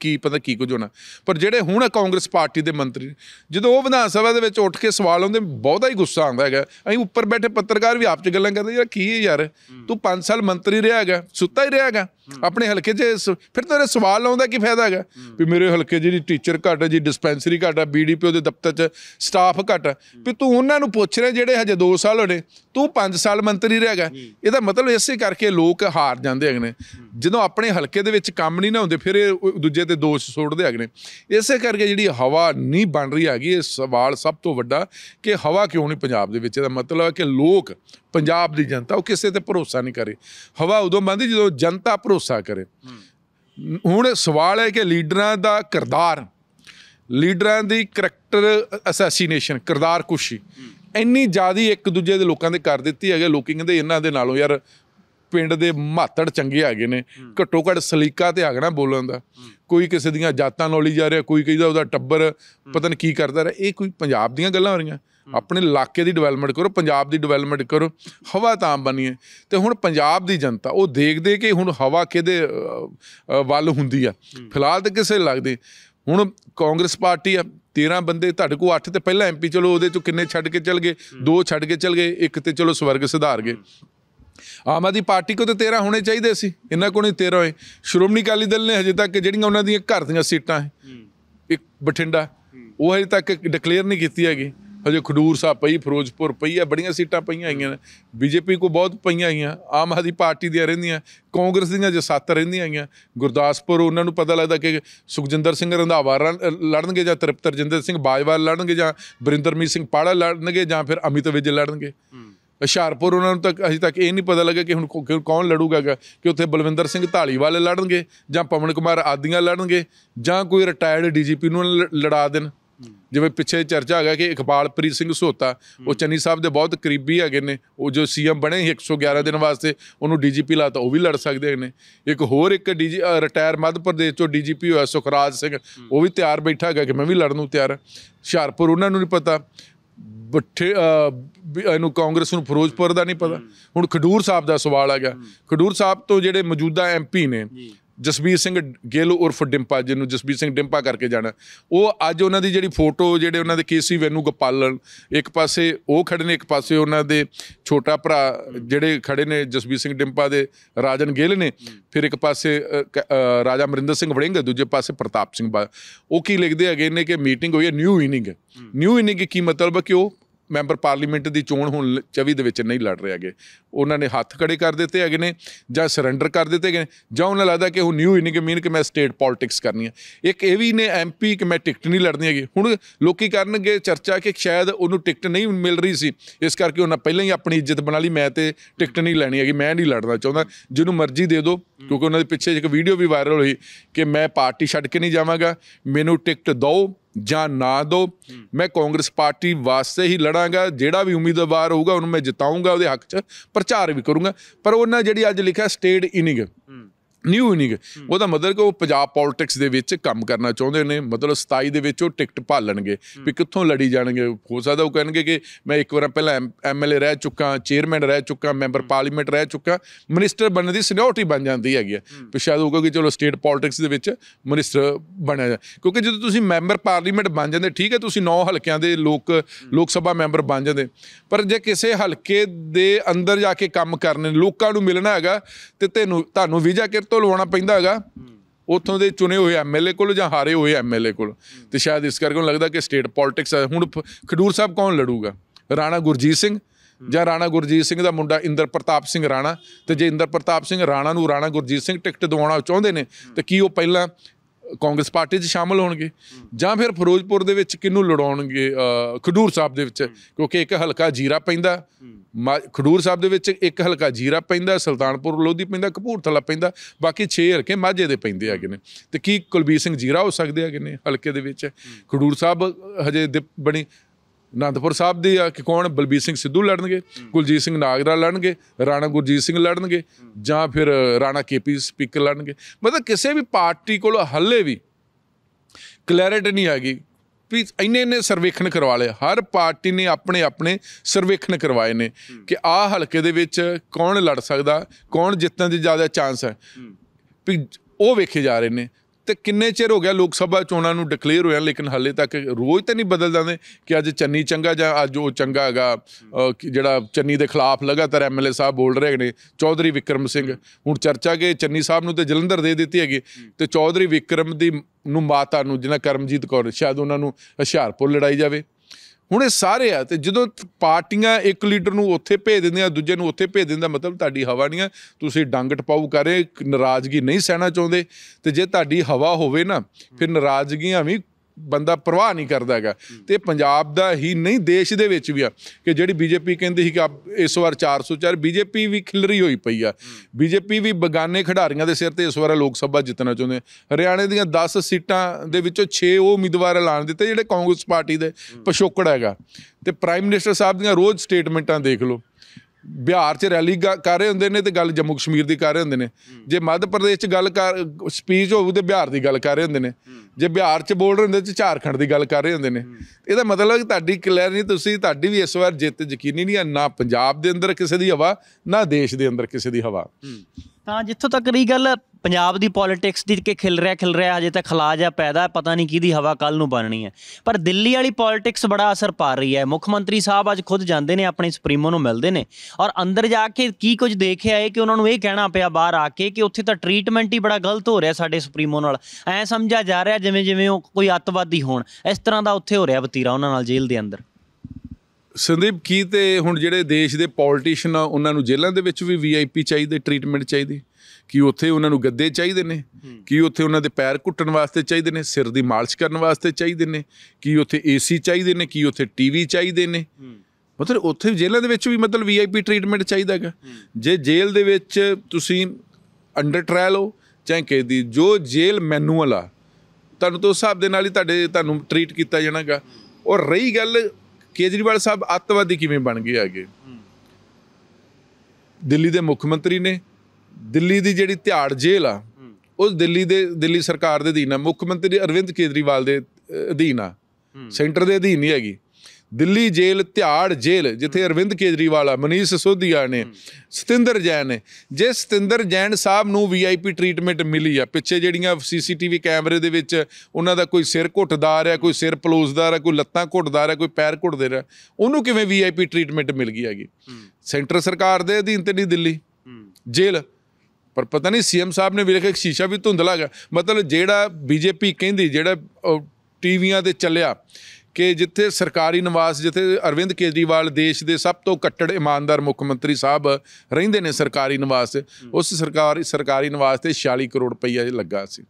ਕੀ ਪਤਾ ਕੀ ਕੁਝ ਹੋਣਾ ਪਰ ਜਿਹੜੇ ਹੁਣ ਕਾਂਗਰਸ ਪਾਰਟੀ ਦੇ ਮੰਤਰੀ ਜਦੋਂ ਉਹ ਵਿਧਾਨ ਸਭਾ ਦੇ ਵਿੱਚ ਉੱਠ ਕੇ ਸਵਾਲ ਆਉਂਦੇ ਬਹੁਤਾ ਹੀ ਗੁੱਸਾ ਆਉਂਦਾ ਹੈਗਾ ਅਸੀਂ ਉੱਪਰ ਬੈਠੇ ਪੱਤਰਕਾਰ ਵੀ ਆਪ ਚ ਗੱਲਾਂ ਕਰਦੇ ਯਾਰ ਕੀ ਹੈ ਯਾਰ ਤੂੰ 5 ਸਾਲ ਮੰਤਰੀ ਰਿਹਾ ਹੈਗਾ ਸੁੱਤਾ ਹੀ ਰਿਹਾ ਹੈਗਾ ਆਪਣੇ ਹਲਕੇ 'ਚ ਫਿਰ ਤਾਂ ਇਹ ਸਵਾਲ ਆਉਂਦਾ ਕੀ ਫਾਇਦਾ ਹੈਗਾ ਵੀ ਮੇਰੇ ਹਲਕੇ ਜਿਹੜੀ ਟੀਚਰ ਘਟ ਜੀ ਡਿਸਪੈਂਸਰੀ ਘਟ ਆ ਬੀਡੀਪੀਓ ਦੇ ਦਫ਼ਤਰ 'ਚ ਸਟਾਫ ਘਟ ਵੀ ਤੂੰ ਉਹਨਾਂ ਨੂੰ ਪੁੱਛ ਰਿਹਾ ਜਿਹੜੇ ਹਜੇ 2 ਸਾਲ ਹੋਣੇ ਤੂੰ 5 ਸਾਲ ਮੰਤਰੀ ਗਿਆ ਇਹਦਾ ਮਤਲਬ ਇਸੇ ਕਰਕੇ ਲੋਕ ਹਾਰ ਜਾਂਦੇ ਹੈਗੇ ਨੇ ਜਦੋਂ ਆਪਣੇ ਹਲਕੇ ਦੇ ਵਿੱਚ ਕੰਮ ਨਹੀਂ ਨਾ ਹੁੰਦੇ ਫਿਰ ਇਹ ਦੂਜੇ ਤੇ ਦੋਸ਼ ਸੋੜਦੇ ਹੈਗੇ ਨੇ ਇਸੇ ਕਰਕੇ ਜਿਹੜੀ ਹਵਾ ਨਹੀਂ ਬਣ ਰਹੀ ਹੈਗੀ ਇਹ ਸਵਾਲ ਸਭ ਤੋਂ ਵੱਡਾ ਕਿ ਹਵਾ ਕਿਉਂ ਨਹੀਂ ਪੰਜਾਬ ਦੇ ਵਿੱਚ ਇਹਦਾ ਮਤਲਬ ਹੈ ਕਿ ਲੋਕ ਪੰਜਾਬ ਦੀ ਜਨਤਾ ਉਹ ਕਿਸੇ ਤੇ ਭਰੋਸਾ ਨਹੀਂ ਕਰੇ ਹਵਾ ਉਦੋਂ ਬੰਦੀ ਜਦੋਂ ਜਨਤਾ ਭਰੋਸਾ ਕਰੇ ਹੁਣ ਸਵਾਲ ਹੈ ਕਿ ਲੀਡਰਾਂ ਦਾ ਕਿਰਦਾਰ ਲੀਡਰਾਂ ਦੀ ਕਰੈਕਟਰ ਅਸੈਸੀਨੇਸ਼ਨ ਕਿਰਦਾਰ ਕੁਸ਼ੀ ਇੰਨੀ ਜ਼ਿਆਦੀ ਇੱਕ ਦੂਜੇ ਦੇ ਲੋਕਾਂ ਦੇ ਕਰ ਦਿੱਤੀ ਹੈਗੇ ਲੋਕੀ ਕਹਿੰਦੇ ਇਹਨਾਂ ਦੇ ਨਾਲੋਂ ਯਾਰ ਪਿੰਡ ਦੇ ਮਾਤੜ ਚੰਗੇ ਗਏ ਨੇ ਘਟੋ ਘਟ ਸਲੀਕਾ ਤੇ ਆਗਣਾ ਬੋਲਣ ਦਾ ਕੋਈ ਕਿਸੇ ਦੀਆਂ ਜਾਤਾਂ ਨੌਲੀ ਜਾ ਰਿਹਾ ਕੋਈ ਕਹਿੰਦਾ ਉਹਦਾ ਟੱਬਰ ਪਤਨ ਕੀ ਕਰਦਾ ਰਿਹਾ ਇਹ ਕੋਈ ਪੰਜਾਬ ਦੀਆਂ ਗੱਲਾਂ ਹੋ ਰਹੀਆਂ ਆਪਣੇ ਇਲਾਕੇ ਦੀ ਡਿਵੈਲਪਮੈਂਟ ਕਰੋ ਪੰਜਾਬ ਦੀ ਡਿਵੈਲਪਮੈਂਟ ਕਰੋ ਹਵਾ ਤਾਂ ਬਣੀਏ ਤੇ ਹੁਣ ਪੰਜਾਬ ਦੀ ਜਨਤਾ ਉਹ ਦੇਖਦੇ ਕਿ ਹੁਣ ਹਵਾ ਕਿਹਦੇ ਵੱਲ ਹੁੰਦੀ ਆ ਫਿਲਹਾਲ ਤਾਂ ਕਿਸੇ ਲੱਗਦੀ ਹੁਣ ਕਾਂਗਰਸ ਪਾਰਟੀ ਆ 13 ਬੰਦੇ ਤੁਹਾਡੇ ਕੋਲ 8 ਤੇ ਪਹਿਲਾਂ ਐਮਪੀ ਚਲੋ ਉਹਦੇ ਚੋਂ ਕਿੰਨੇ ਛੱਡ ਕੇ ਚਲ ਗਏ ਦੋ ਛੱਡ ਕੇ ਚਲ ਗਏ ਇੱਕ ਤੇ ਚਲੋ ਸਵਰਗ ਸੁਧਾਰ ਗਏ ਆਮ ਆਦੀ ਪਾਰਟੀ ਕੋ ਤੇ 13 ਹੋਣੇ ਚਾਹੀਦੇ ਸੀ ਇਹਨਾਂ ਕੋ ਨਹੀਂ 13 ਹੋਏ ਸ਼੍ਰੋਮਣੀ ਅਕਾਲੀ ਦਲ ਨੇ ਹਜੇ ਤੱਕ ਜਿਹੜੀਆਂ ਉਹਨਾਂ ਦੀਆਂ ਘਰ ਦੀਆਂ ਸੀਟਾਂ ਹੈ ਇੱਕ ਬਠਿੰਡਾ ਉਹ ਹਜੇ ਤੱਕ ਡਿਕਲੇਅਰ ਨਹੀਂ ਕੀਤੀ ਹੈਗੀ ਹਜੇ ਖਡੂਰ ਸਾਹਿਬ ਪਈ ਫਿਰੋਜ਼ਪੁਰ ਪਈ ਹੈ ਬੜੀਆਂ ਸੀਟਾਂ ਪਈਆਂ ਆਈਆਂ ਨੇ ਬੀਜੇਪੀ ਕੋ ਬਹੁਤ ਪਈਆਂ ਆਈਆਂ ਆਮ ਆਦਮੀ ਪਾਰਟੀ ਦੀਆਂ ਰਹਿੰਦੀਆਂ ਕਾਂਗਰਸ ਦੀਆਂ ਜੋ ਸੱਤ ਰਹਿੰਦੀਆਂ ਆਈਆਂ ਗੁਰਦਾਸਪੁਰ ਉਹਨਾਂ ਨੂੰ ਪਤਾ ਲੱਗਦਾ ਕਿ ਸੁਖਜਿੰਦਰ ਸਿੰਘ ਰੰਧਾਵਾ ਲੜਨਗੇ ਜਾਂ ਤ੍ਰਿਪਤ ਰਜਿੰਦਰ ਸਿੰਘ ਬਾਜਵਾਲ ਲੜਨਗੇ ਜਾਂ ਬਰਿੰਦਰਮੀਤ ਸਿੰਘ ਪਾੜਾ ਲੜਨਗੇ ਜਾਂ ਫਿਰ ਅਮਿਤ ਵਿਜ ਲੜਨਗੇ ਹੁਸ਼ਿਆਰਪੁਰ ਉਹਨਾਂ ਨੂੰ ਤੱਕ ਅਜੇ ਤੱਕ ਇਹ ਨਹੀਂ ਪਤਾ ਲੱਗਾ ਕਿ ਹੁਣ ਕੌਣ ਲੜੂਗਾ ਕਿ ਉੱਥੇ ਬਲਵਿੰਦਰ ਸਿੰਘ ਢਾਲੀਵਾਲ ਲੜਨਗੇ ਜਾਂ ਪਵਨ ਕੁਮਾਰ ਆਦੀਆਂ ਲੜਨਗੇ ਜਾਂ ਕੋਈ ਰਿਟਾਇਰਡ ਡੀਜੀਪੀ ਨੂੰ ਲੜਾ ਦੇਣ ਜਿਵੇਂ ਪਿੱਛੇ ਚਰਚਾ ਗਿਆ ਕਿ ਇਕਬਾਲਪ੍ਰੀਤ ਸਿੰਘ ਸੋਤਾ ਉਹ ਚੰਨੀ ਸਾਹਿਬ ਦੇ ਬਹੁਤ ਕਰੀਬੀ ਹੈਗੇ ਨੇ ਉਹ ਜੋ ਸੀਐਮ ਬਣੇ 111 ਦਿਨ ਵਾਸਤੇ ਉਹਨੂੰ ਡੀਜੀਪੀ ਲਾਤਾ ਉਹ ਵੀ ਲੜ ਸਕਦੇ ਨੇ ਇੱਕ ਹੋਰ ਇੱਕ ਡੀਜੀ ਰਿਟਾਇਰ ਮੱਧ ਪ੍ਰਦੇਸ਼ ਤੋਂ ਡੀਜੀਪੀ ਹੋਇਆ ਸੁਖਰਾਜ ਸਿੰਘ ਉਹ ਵੀ ਤਿਆਰ ਬੈਠਾ ਹੈਗਾ ਕਿ ਮੈਂ ਵੀ ਲੜਨ ਨੂੰ ਤਿਆਰ ਹਾਂ ਉਹਨਾਂ ਨੂੰ ਨਹੀਂ ਪਤਾ ਬੱਠੇ ਇਹਨੂੰ ਕਾਂਗਰਸ ਨੂੰ ਫਿਰੋਜ਼ਪੁਰ ਦਾ ਨਹੀਂ ਪਤਾ ਹੁਣ ਖਡੂਰ ਸਾਹਿਬ ਦਾ ਸਵਾਲ ਆ ਗਿਆ ਖਡੂਰ ਸਾਹਿਬ ਤੋਂ ਜਿਹੜੇ ਮੌਜੂਦਾ ਐਮਪੀ ਨੇ ਜਸਬੀਰ ਸਿੰਘ ਗਿੱਲ ਉਰਫ ਡਿੰਪਾ ਜਿਹਨੂੰ ਜਸਬੀਰ ਸਿੰਘ ਡਿੰਪਾ ਕਰਕੇ ਜਾਣਾ ਉਹ ਅੱਜ ਉਹਨਾਂ ਦੀ ਜਿਹੜੀ ਫੋਟੋ ਜਿਹੜੇ ਉਹਨਾਂ ਦੇ ਕੇਸੀ ਵੈਨੂ ਗੋਪਾਲਨ ਇੱਕ ਪਾਸੇ ਉਹ ਖੜੇ ਨੇ ਇੱਕ ਪਾਸੇ ਉਹਨਾਂ ਦੇ ਛੋਟਾ ਭਰਾ ਜਿਹੜੇ ਖੜੇ ਨੇ ਜਸਬੀਰ ਸਿੰਘ ਡਿੰਪਾ ਦੇ ਰਾਜਨ ਗਿੱਲ ਨੇ ਫਿਰ ਇੱਕ ਪਾਸੇ ਰਾਜਾ ਮਰਿੰਦਰ ਸਿੰਘ ਵੜਿੰਗ ਦੂਜੇ ਪਾਸੇ ਪ੍ਰਤਾਪ ਸਿੰਘ ਉਹ ਕੀ ਲਿਖਦੇ ਹੈਗੇ ਨੇ ਕਿ ਮੀਟਿੰਗ ਹੋਈ ਹੈ ਨਿਊ ਇਨਿੰਗ ਨਿਊ ਇਨਿੰਗ ਕੀ ਮਤਲਬ ਹੈ ਕਿ ਉਹ ਮੈਂਬਰ ਪਾਰਲੀਮੈਂਟ ਦੀ ਚੋਣ ਹੁਣ 24 ਦੇ ਵਿੱਚ ਨਹੀਂ ਲੜ ਰਹੇ ਹੈਗੇ ਉਹਨਾਂ ਨੇ ਹੱਥ ਖੜੇ ਕਰ ਦਿੱਤੇ ਹੈਗੇ ਨੇ ਜਾਂ ਸਰੈਂਡਰ ਕਰ ਦਿੱਤੇ ਹੈਗੇ ਜਾਂ ਉਹਨਾਂ ਲੱਗਦਾ ਕਿ ਉਹ ਨਿਊ ਇਨਿੰਗ ਮੀਨ ਕਿ ਮੈਂ ਸਟੇਟ ਪੋਲਿਟਿਕਸ ਕਰਨੀ ਹੈ ਇੱਕ ਇਹ ਵੀ ਨੇ ਐਮਪੀ ਕਿ ਮੈਂ ਟਿਕਟ ਨਹੀਂ ਲੜਨੀ ਹੈਗੀ ਹੁਣ ਲੋਕੀ ਕਰਨਗੇ ਚਰਚਾ ਕਿ ਸ਼ਾਇਦ ਉਹਨੂੰ ਟਿਕਟ ਨਹੀਂ ਮਿਲ ਰਹੀ ਸੀ ਇਸ ਕਰਕੇ ਉਹਨਾਂ ਪਹਿਲਾਂ ਹੀ ਆਪਣੀ ਇੱਜ਼ਤ ਬਣਾ ਲਈ ਮੈਂ ਤੇ ਟਿਕਟ ਨਹੀਂ ਲੈਣੀ ਹੈਗੀ ਮੈਂ ਨਹੀਂ ਲੜਨਾ ਚਾਹੁੰਦਾ ਜਿਹਨੂੰ ਮਰਜ਼ੀ ਦੇ ਦਿਓ ਕਿਉਂਕਿ ਉਹਨਾਂ ਦੇ ਪਿੱਛੇ ਇੱਕ ਵੀਡੀਓ ਵੀ ਵਾਇਰਲ ਹੋਈ ਕਿ ਮੈਂ ਪਾਰਟੀ ਛੱਡ ਕੇ ਨਹੀਂ ਜਾਵਾਂਗਾ ਮੈਨੂੰ ਟਿਕਟ ਦਿਓ ਜਾਂ ਨਾ ਦੋ ਮੈਂ ਕਾਂਗਰਸ ਪਾਰਟੀ ਵਾਸਤੇ ਹੀ ਲੜਾਂਗਾ ਜਿਹੜਾ ਵੀ ਉਮੀਦਵਾਰ ਹੋਊਗਾ ਉਹਨੂੰ ਮੈਂ ਜਿਤਾਉਂਗਾ ਉਹਦੇ ਹੱਕ 'ਚ ਪ੍ਰਚਾਰ ਵੀ ਕਰੂੰਗਾ ਪਰ ਉਹਨਾਂ ਜਿਹੜੀ ਅੱਜ ਲਿਖਿਆ ਸਟੇਟ ਇਨਿੰਗ ਨਿਊ ਨਹੀਂ ਉਹਦਾ ਮਤਲਬ ਕਿ ਉਹ ਪੰਜਾਬ ਪੋਲਿਟਿਕਸ ਦੇ ਵਿੱਚ ਕੰਮ ਕਰਨਾ ਚਾਹੁੰਦੇ ਨੇ ਮਤਲਬ 27 ਦੇ ਵਿੱਚ ਉਹ ਟਿਕਟ ਭਾਲਣਗੇ ਵੀ ਕਿੱਥੋਂ ਲੜੀ ਜਾਣਗੇ ਹੋ ਸਕਦਾ ਉਹ ਕਹਿਣਗੇ ਕਿ ਮੈਂ ਇੱਕ ਵਾਰ ਪਹਿਲਾਂ ਐਮਐਲਏ ਰਹਿ ਚੁੱਕਾ ਚੇਅਰਮੈਨ ਰਹਿ ਚੁੱਕਾ ਮੈਂਬਰ ਪਾਰਲੀਮੈਂਟ ਰਹਿ ਚੁੱਕਾ ਮਿਨਿਸਟਰ ਬਣਨ ਦੀ ਸਿਨਿਓਰਟੀ ਬਣ ਜਾਂਦੀ ਹੈਗੀ ਵੀ ਸ਼ਾਇਦ ਉਹ ਕਿ ਚਲੋ ਸਟੇਟ ਪੋਲਿਟਿਕਸ ਦੇ ਵਿੱਚ ਮਿਨਿਸਟਰ ਬਣਿਆ ਜਾ ਕਿਉਂਕਿ ਜਦੋਂ ਤੁਸੀਂ ਮੈਂਬਰ ਪਾਰਲੀਮੈਂਟ ਬਣ ਜਾਂਦੇ ਠੀਕ ਹੈ ਤੁਸੀਂ 9 ਹਲਕਿਆਂ ਦੇ ਲੋਕ ਲੋਕ ਸਭਾ ਮੈਂਬਰ ਬਣ ਜਾਂਦੇ ਪਰ ਜੇ ਕਿਸੇ ਹਲਕੇ ਦੇ ਅੰਦਰ ਜਾ ਕੇ ਕੰਮ ਕਰਨੇ ਲੋਕਾਂ ਨੂੰ ਮਿਲਣਾ ਹੈਗਾ ਤੇ ਤੈਨੂੰ ਤੁਹਾਨੂੰ ਵੀਜ਼ਾ ਕਿ ਤੋਂ ਲਵਾਉਣਾ ਪੈਂਦਾ ਹੈਗਾ ਉਥੋਂ ਦੇ ਚੁਣੇ ਹੋਏ ਐਮਐਲਏ ਕੋਲ ਜਾਂ ਹਾਰੇ ਹੋਏ ਐਮਐਲਏ ਕੋਲ ਤੇ ਸ਼ਾਇਦ ਇਸ ਕਰਕੇ ਲੱਗਦਾ ਕਿ ਸਟੇਟ ਪੋਲਿਟਿਕਸ ਹੁਣ ਖਡੂਰ ਸਾਹਿਬ ਕੌਣ ਲੜੂਗਾ ਰਾਣਾ ਗੁਰਜੀਤ ਸਿੰਘ ਜਾਂ ਰਾਣਾ ਗੁਰਜੀਤ ਸਿੰਘ ਦਾ ਮੁੰਡਾ ਇੰਦਰ ਪ੍ਰਤਾਪ ਸਿੰਘ ਰਾਣਾ ਤੇ ਜੇ ਇੰਦਰ ਪ੍ਰਤਾਪ ਸਿੰਘ ਰਾਣਾ ਨੂੰ ਰਾਣਾ ਗੁਰਜੀਤ ਸਿੰਘ ਟਿਕਟ ਦਿਵਾਉਣਾ ਚਾਹੁੰਦੇ ਨੇ ਤੇ ਕੀ ਉਹ ਪਹਿਲਾਂ ਕਾਂਗਰਸ ਪਾਰਟੀ 'ਚ ਸ਼ਾਮਲ ਹੋਣਗੇ ਜਾਂ ਫਿਰ ਫਿਰੋਜ਼ਪੁਰ ਦੇ ਵਿੱਚ ਕਿਨੂੰ ਲੜਾਉਣਗੇ ਖਡੂਰ ਸਾਹਿਬ ਦੇ ਵਿੱਚ ਕਿਉਂਕਿ ਇੱਕ ਹਲਕਾ ਜੀਰਾ ਪੈਂਦਾ ਖਡੂਰ ਸਾਹਿਬ ਦੇ ਵਿੱਚ ਇੱਕ ਹਲਕਾ ਜੀਰਾ ਪੈਂਦਾ ਸੁਲਤਾਨਪੁਰ ਲੋਧੀ ਪੈਂਦਾ ਕਪੂਰਥਲਾ ਪੈਂਦਾ ਬਾਕੀ 6 ਹਲਕੇ ਮਾਝੇ ਦੇ ਪੈਂਦੇ ਆਗੇ ਨੇ ਤੇ ਕੀ ਕੁਲਬੀਰ ਸਿੰਘ ਜੀਰਾ ਹੋ ਸਕਦੇ ਆਗੇ ਨੇ ਹਲਕੇ ਦੇ ਵਿੱਚ ਖਡੂਰ ਸਾਹਿਬ ਹਜੇ ਬਣੀ ਅਨੰਦਪੁਰ ਸਾਹਿਬ ਦੀ ਆ ਕਿ ਕੌਣ ਬਲਬੀਰ ਸਿੰਘ ਸਿੱਧੂ ਲੜਨਗੇ ਕੁਲਜੀਤ ਸਿੰਘ ਨਾਗਰਾ ਲੜਨਗੇ ਰਾਣਾ ਗੁਰਜੀਤ ਸਿੰਘ ਲੜਨਗੇ ਜਾਂ ਫਿਰ ਰਾਣਾ ਕੇਪੀ ਸਪੀਕਰ ਲੜਨਗੇ ਮਤਲਬ ਕਿਸੇ ਵੀ ਪਾਰਟੀ ਕੋਲ ਹੱਲੇ ਵੀ ਕਲੈਰਿਟੀ ਨਹੀਂ ਹੈਗੀ ਵੀ ਇੰਨੇ ਇੰਨੇ ਸਰਵੇਖਣ ਕਰਵਾ ਲਏ ਹਰ ਪਾਰਟੀ ਨੇ ਆਪਣੇ ਆਪਣੇ ਸਰਵੇਖਣ ਕਰਵਾਏ ਨੇ ਕਿ ਆਹ ਹਲਕੇ ਦੇ ਵਿੱਚ ਕੌਣ ਲੜ ਸਕਦਾ ਕੌਣ ਜਿੱਤਣ ਦੇ ਜ਼ਿਆਦਾ ਚਾਂਸ ਹੈ ਵੀ ਉਹ ਵੇਖੇ ਜਾ ਰਹੇ ਨੇ ਤੇ ਕਿੰਨੇ ਚਿਰ ਹੋ ਗਿਆ ਲੋਕ ਸਭਾ ਚੋਣਾਂ ਨੂੰ ਡਿਕਲੇਅਰ ਹੋਇਆ ਲੇਕਿਨ ਹਾਲੇ ਤੱਕ ਰੋਜ਼ ਤਾਂ ਨਹੀਂ ਬਦਲ ਜਾਂਦੇ ਕਿ ਅੱਜ ਚੰਨੀ ਚੰਗਾ ਜਾਂ ਅੱਜ ਉਹ ਚੰਗਾ ਹੈਗਾ ਜਿਹੜਾ ਚੰਨੀ ਦੇ ਖਿਲਾਫ ਲਗਾਤਾਰ ਐਮਐਲਏ ਸਾਹਿਬ ਬੋਲ ਰਹੇ ਨੇ ਚੌਧਰੀ ਵਿਕਰਮ ਸਿੰਘ ਹੁਣ ਚਰਚਾ ਕਿ ਚੰਨੀ ਸਾਹਿਬ ਨੂੰ ਤੇ ਜਲੰਧਰ ਦੇ ਦਿੱਤੀ ਹੈਗੀ ਤੇ ਚੌਧਰੀ ਵਿਕਰਮ ਦੀ ਨੂੰ ਮਾਤਾ ਨੂੰ ਜਿਹਨਾਂ ਕਰਮਜੀਤ ਕੌਰ ਸ਼ਾਇਦ ਉਹਨਾਂ ਨੂੰ ਹਸ਼ਿਆਰਪੁਰ ਲੜਾਈ ਜਾਵੇ ਹੁਣ ਇਹ ਸਾਰੇ ਆ ਤੇ ਜਦੋਂ ਪਾਰਟੀਆਂ ਇੱਕ ਲੀਡਰ ਨੂੰ ਉੱਥੇ ਭੇਜ ਦਿੰਦੇ ਆ ਦੂਜੇ ਨੂੰ ਉੱਥੇ ਭੇਜ ਦਿੰਦਾ ਮਤਲਬ ਤੁਹਾਡੀ ਹਵਾ ਨਹੀਂ ਆ ਤੁਸੀਂ ਡੰਗ ਟਪਾਉ ਕਰੇ ਨਾਰਾਜ਼ਗੀ ਨਹੀਂ ਸਹਿਣਾ ਚਾਹੁੰਦੇ ਤੇ ਜੇ ਤੁਹਾਡੀ ਹਵਾ ਹੋਵੇ ਨਾ ਫਿਰ ਨਾਰਾਜ਼ਗੀਆਂ ਵੀ ਬੰਦਾ ਪਰਵਾਹ ਨਹੀਂ ਕਰਦਾ ਹੈਗਾ ਤੇ ਪੰਜਾਬ ਦਾ ਹੀ ਨਹੀਂ ਦੇਸ਼ ਦੇ ਵਿੱਚ ਵੀ ਆ ਕਿ ਜਿਹੜੀ ਬੀਜੇਪੀ ਕਹਿੰਦੀ ਸੀ ਕਿ ਇਸ ਵਾਰ 404 ਬੀਜੇਪੀ ਵੀ ਖਿਲਰੀ ਹੋਈ ਪਈ ਆ ਬੀਜੇਪੀ ਵੀ ਬਗਾਨੇ ਖਿਡਾਰੀਆਂ ਦੇ ਸਿਰ ਤੇ ਇਸ ਵਾਰ ਲੋਕ ਸਭਾ ਜਿੱਤਣਾ ਚਾਹੁੰਦੇ ਹਰਿਆਣੇ ਦੀਆਂ 10 ਸੀਟਾਂ ਦੇ ਵਿੱਚੋਂ 6 ਉਹ ਉਮੀਦਵਾਰ ਐਲਾਨ ਦਿੱਤੇ ਜਿਹੜੇ ਕਾਂਗਰਸ ਪਾਰਟੀ ਦੇ ਪਸ਼ੋਕੜ ਹੈਗਾ ਤੇ ਪ੍ਰਾਈਮ ਮਿਨਿਸਟਰ ਸਾਹਿਬ ਦੀਆਂ ਰੋਜ਼ ਸਟੇਟਮੈਂਟਾਂ ਦੇਖ ਲਓ ਬਿਹਾਰ 'ਚ ਰੈਲੀ ਕਰ ਰਹੇ ਹੁੰਦੇ ਨੇ ਤੇ ਗੱਲ ਜੰਮੂ ਕਸ਼ਮੀਰ ਦੀ ਕਰ ਰਹੇ ਹੁੰਦੇ ਨੇ ਜੇ ਮੱਧ ਪ੍ਰਦੇਸ਼ 'ਚ ਗੱਲ ਕਰ ਸਪੀਚ ਹੋਊ ਤੇ ਬਿਹਾਰ ਦੀ ਗੱਲ ਕਰ ਰਹੇ ਹੁੰਦੇ ਨੇ ਜੇ ਬਿਹਾਰ 'ਚ ਬੋਲ ਰਹੇ ਹੁੰਦੇ ਤੇ ਝਾਰਖੰਡ ਦੀ ਗੱਲ ਕਰ ਰਹੇ ਹੁੰਦੇ ਨੇ ਇਹਦਾ ਮਤਲਬ ਕਿ ਤੁਹਾਡੀ ਨਹੀਂ ਤੁਸੀਂ ਤੁਹਾਡੀ ਵੀ ਇਸ ਵਾਰ ਜਿੱਤ ਯਕੀਨੀ ਨਹੀਂ ਆ ਨਾ ਪੰਜਾਬ ਦੇ ਅੰਦਰ ਕਿਸੇ ਦੀ ਹਵਾ ਨਾ ਦੇਸ਼ ਦੇ ਅੰਦਰ ਕਿਸੇ ਦੀ ਹਵਾ ਤਾਂ ਜਿੱਥੋਂ ਤੱਕ ਰਹੀ ਗੱਲ ਪੰਜਾਬ ਦੀ ਪੋਲਿਟਿਕਸ ਦੀ ਕਿ ਖਿਲ ਰਿਹਾ ਖਿਲ ਰਿਹਾ ਹਜੇ ਤੱਕ ਖਲਾਜ ਆ ਪੈਦਾ ਪਤਾ ਨਹੀਂ ਕਿਹਦੀ ਹਵਾ ਕੱਲ ਨੂੰ ਬਣਨੀ ਹੈ ਪਰ ਦਿੱਲੀ ਵਾਲੀ ਪੋਲਿਟਿਕਸ ਬੜਾ ਅਸਰ ਪਾ ਰਹੀ ਹੈ ਮੁੱਖ ਮੰਤਰੀ ਸਾਹਿਬ ਅੱਜ ਖੁਦ ਜਾਂਦੇ ਨੇ ਆਪਣੇ ਸੁਪਰੀਮੋ ਨੂੰ ਮਿਲਦੇ ਨੇ ਔਰ ਅੰਦਰ ਜਾ ਕੇ ਕੀ ਕੁਝ ਦੇਖਿਆ ਹੈ ਕਿ ਉਹਨਾਂ ਨੂੰ ਇਹ ਕਹਿਣਾ ਪਿਆ ਬਾਹਰ ਆ ਕੇ ਕਿ ਉੱਥੇ ਤਾਂ ਟ੍ਰੀਟਮੈਂਟ ਹੀ ਬੜਾ ਗਲਤ ਹੋ ਰਿਹਾ ਸਾਡੇ ਸੁਪਰੀਮੋ ਨਾਲ ਐ ਸਮਝਿਆ ਜਾ ਰਿਹਾ ਜਿਵੇਂ ਜਿਵੇਂ ਉਹ ਕੋਈ ਅੱਤਵਾਦੀ ਹੋਣ ਇਸ ਤਰ੍ਹਾਂ ਦਾ ਉੱਥੇ ਹੋ ਰਿਹਾ ਵਤੀਰਾ ਉਹਨਾਂ ਨਾਲ ਜੇਲ੍ਹ ਦੇ ਅੰਦਰ ਸੰਦੀਪ ਕੀ ਤੇ ਹੁਣ ਜਿਹੜੇ ਦੇਸ਼ ਦੇ ਪੋਲਿਟਿਸ਼ੀਅਨ ਆ ਉਹਨਾਂ ਨੂੰ ਜੇਲ੍ਹਾਂ ਦੇ ਵਿੱਚ ਵੀ ਵੀਆਈਪੀ ਚਾਹੀਦੇ ਟ੍ਰੀਟਮੈਂਟ ਚਾਹੀਦੀ ਕਿ ਉੱਥੇ ਉਹਨਾਂ ਨੂੰ ਗੱਦੇ ਚਾਹੀਦੇ ਨੇ ਕਿ ਉੱਥੇ ਉਹਨਾਂ ਦੇ ਪੈਰ ਘੁੱਟਣ ਵਾਸਤੇ ਚਾਹੀਦੇ ਨੇ ਸਿਰ ਦੀ ਮਾਲਿਸ਼ ਕਰਨ ਵਾਸਤੇ ਚਾਹੀਦੇ ਨੇ ਕਿ ਉੱਥੇ ਏਸੀ ਚਾਹੀਦੇ ਨੇ ਕਿ ਉੱਥੇ ਟੀਵੀ ਚਾਹੀਦੇ ਨੇ ਮਤਲਬ ਉੱਥੇ ਜੇਲ੍ਹਾਂ ਦੇ ਵਿੱਚ ਵੀ ਮਤਲਬ ਵੀਆਈਪੀ ਟ੍ਰੀਟਮੈਂਟ ਚਾਹੀਦਾ ਹੈਗਾ ਜੇ ਜੇਲ੍ਹ ਦੇ ਵਿੱਚ ਤੁਸੀਂ ਅੰਡਰ ਟ੍ਰਾਇਲ ਹੋ ਚਾਹੇ ਕੈਦੀ ਦੀ ਜੋ ਜੇਲ੍ਹ ਮੈਨੂਅਲ ਆ ਤੁਹਾਨੂੰ ਤੋਂ ਹਿਸਾਬ ਦੇ ਨਾਲ ਹੀ ਤੁਹਾਡੇ ਤੁਹਾਨੂੰ ਟ੍ਰੀਟ ਕੀਤਾ ਜਾਣਾਗਾ ਔਰ ਰਹੀ ਗੱਲ ਕੇਜਰੀਵਾਲ ਸਾਹਿਬ ਅੱਤਵਾਦੀ ਕਿਵੇਂ ਬਣ ਗਏ ਆਗੇ ਦਿੱਲੀ ਦੇ ਮੁੱਖ ਮੰਤਰੀ ਨੇ ਦਿੱਲੀ ਦੀ ਜਿਹੜੀ ਤਿਹਾੜ ਜੇਲ ਆ ਉਹ ਦਿੱਲੀ ਦੇ ਦਿੱਲੀ ਸਰਕਾਰ ਦੇ ਅਧੀਨ ਆ ਮੁੱਖ ਮੰਤਰੀ ਅਰਵਿੰਦ ਕੇਜਰੀਵਾਲ ਦੇ ਅਧੀਨ ਆ ਸੈਂਟਰ ਦੇ ਅਧੀਨ ਨਹੀਂ ਹੈਗੀ ਦਿੱਲੀ ਜੇਲ੍ਹ ਧਿਆੜ ਜੇਲ੍ਹ ਜਿੱਥੇ ਅਰਵਿੰਦ ਕੇਜਰੀਵਾਲ ਮਨੀਸ਼ ਸੋਧੀਆ ਨੇ ਸਤਿੰਦਰ ਜੈਨ ਨੇ ਜੇ ਸਤਿੰਦਰ ਜੈਨ ਸਾਹਿਬ ਨੂੰ ਵੀਆਈਪੀ ਟ੍ਰੀਟਮੈਂਟ ਮਿਲੀ ਆ ਪਿੱਛੇ ਜਿਹੜੀਆਂ ਸੀਸੀਟੀਵੀ ਕੈਮਰੇ ਦੇ ਵਿੱਚ ਉਹਨਾਂ ਦਾ ਕੋਈ ਸਿਰ ਘੁੱਟਦਾਰ ਆ ਕੋਈ ਸਿਰ ਪਲੋਸਦਾਰ ਆ ਕੋਈ ਲੱਤਾਂ ਘੁੱਟਦਾਰ ਆ ਕੋਈ ਪੈਰ ਘੁੱਟਦੇ ਰਿਹਾ ਉਹਨੂੰ ਕਿਵੇਂ ਵੀਆਈਪੀ ਟ੍ਰੀਟਮੈਂਟ ਮਿਲ ਗਈ ਹੈਗੀ ਸੈਂਟਰ ਸਰਕਾਰ ਦੇ ਅਧੀਨ ਤੇ ਨਹੀਂ ਦਿੱਲੀ ਜੇਲ੍ਹ ਪਰ ਪਤਾ ਨਹੀਂ ਸੀਐਮ ਸਾਹਿਬ ਨੇ ਵੀ ਲਿਖਿਆ ਸ਼ੀਸ਼ਾ ਵੀ ਧੁੰਦਲਾ ਗਿਆ ਮਤਲਬ ਜਿਹੜਾ ਬੀਜੇਪੀ ਕਹਿੰਦੀ ਜਿਹੜਾ ਟੀਵੀਆਂ ਤੇ ਚੱਲਿਆ ਕਿ ਜਿੱਥੇ ਸਰਕਾਰੀ ਨਿਵਾਸ ਜਿੱਥੇ ਅਰਵਿੰਦ ਕੇਜਰੀਵਾਲ ਦੇਸ਼ ਦੇ ਸਭ ਤੋਂ ਕੱਟੜ ਇਮਾਨਦਾਰ ਮੁੱਖ ਮੰਤਰੀ ਸਾਹਿਬ ਰਹਿੰਦੇ ਨੇ ਸਰਕਾਰੀ ਨਿਵਾਸ ਉਸ ਸਰਕਾਰੀ ਸਰਕਾਰੀ ਨਿਵਾਸ ਤੇ 46 ਕਰੋੜ ਰੁਪਈਆ ਲੱਗਾ ਸੀ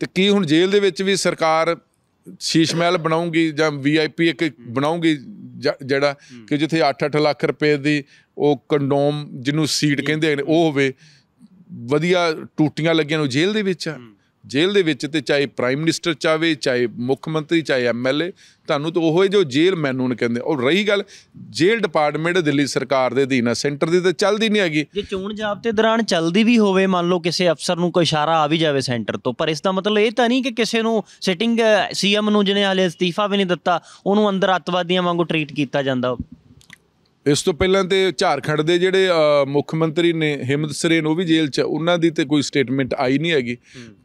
ਤੇ ਕੀ ਹੁਣ ਜੇਲ੍ਹ ਦੇ ਵਿੱਚ ਵੀ ਸਰਕਾਰ ਸ਼ੀਸ਼ ਮਹਿਲ ਬਣਾਉਂਗੀ ਜਾਂ ਵੀਆਈਪੀ ਇੱਕ ਬਣਾਉਂਗੀ ਜਿਹੜਾ ਕਿ ਜਿੱਥੇ 8-8 ਲੱਖ ਰੁਪਏ ਦੀ ਉਹ ਕੰਡੋਮ ਜਿਹਨੂੰ ਸੀਟ ਕਹਿੰਦੇ ਨੇ ਉਹ ਹੋਵੇ ਵਧੀਆ ਟੂਟੀਆਂ ਲੱਗੀਆਂ ਨੂੰ ਜੇਲ੍ਹ ਦੇ ਵਿੱਚ ਆ ਜੇਲ੍ਹ ਦੇ ਵਿੱਚ ਤੇ ਚਾਹੇ ਪ੍ਰਾਈਮ ਮਿਨਿਸਟਰ ਚਾਵੇ ਚਾਹੇ ਮੁੱਖ ਮੰਤਰੀ ਚਾਹੇ ਐਮਐਲਏ ਤੁਹਾਨੂੰ ਤਾਂ ਉਹ ਜੋ ਜੇਲ੍ਹ ਨੇ ਕਹਿੰਦੇ ਉਹ ਰਹੀ ਗੱਲ ਜੇਲ੍ਹ ਡਿਪਾਰਟਮੈਂਟ ਦਿੱਲੀ ਸਰਕਾਰ ਦੇ ਅਧੀਨ ਸੈਂਟਰ ਦੀ ਤਾਂ ਚੱਲਦੀ ਨਹੀਂ ਹੈਗੀ ਜੇ ਚੋਣ ਜਾਬਤੇ ਦੌਰਾਨ ਚੱਲਦੀ ਵੀ ਹੋਵੇ ਮੰਨ ਲਓ ਕਿਸੇ ਅਫਸਰ ਨੂੰ ਕੋਈ ਇਸ਼ਾਰਾ ਆ ਵੀ ਜਾਵੇ ਸੈਂਟਰ ਤੋਂ ਪਰ ਇਸ ਦਾ ਮਤਲਬ ਇਹ ਤਾਂ ਨਹੀਂ ਕਿ ਕਿਸੇ ਨੂੰ ਸਿਟਿੰਗ ਸੀਐਮ ਨੂੰ ਜਿਹਨੇ ਹਾਲੇ ਅਸਤੀਫਾ ਵੀ ਨਹੀਂ ਦਿੱਤਾ ਉਹਨੂੰ ਅੰਦਰ ਅੱਤਵਾਦੀਆਂ ਵਾਂਗੂ ਟ੍ਰੀਟ ਕੀਤਾ ਜਾਂਦਾ ਇਸ ਤੋਂ ਪਹਿਲਾਂ ਤੇ ਝਾਰਖੰਡ ਦੇ ਜਿਹੜੇ ਮੁੱਖ ਮੰਤਰੀ ਨੇ ਹਿੰਮਤ ਸਰੇਨ ਉਹ ਵੀ ਜੇਲ੍ਹ 'ਚ ਉਹਨਾਂ ਦੀ ਤੇ ਕੋਈ ਸਟੇਟਮੈਂਟ ਆਈ ਨਹੀਂ ਹੈਗੀ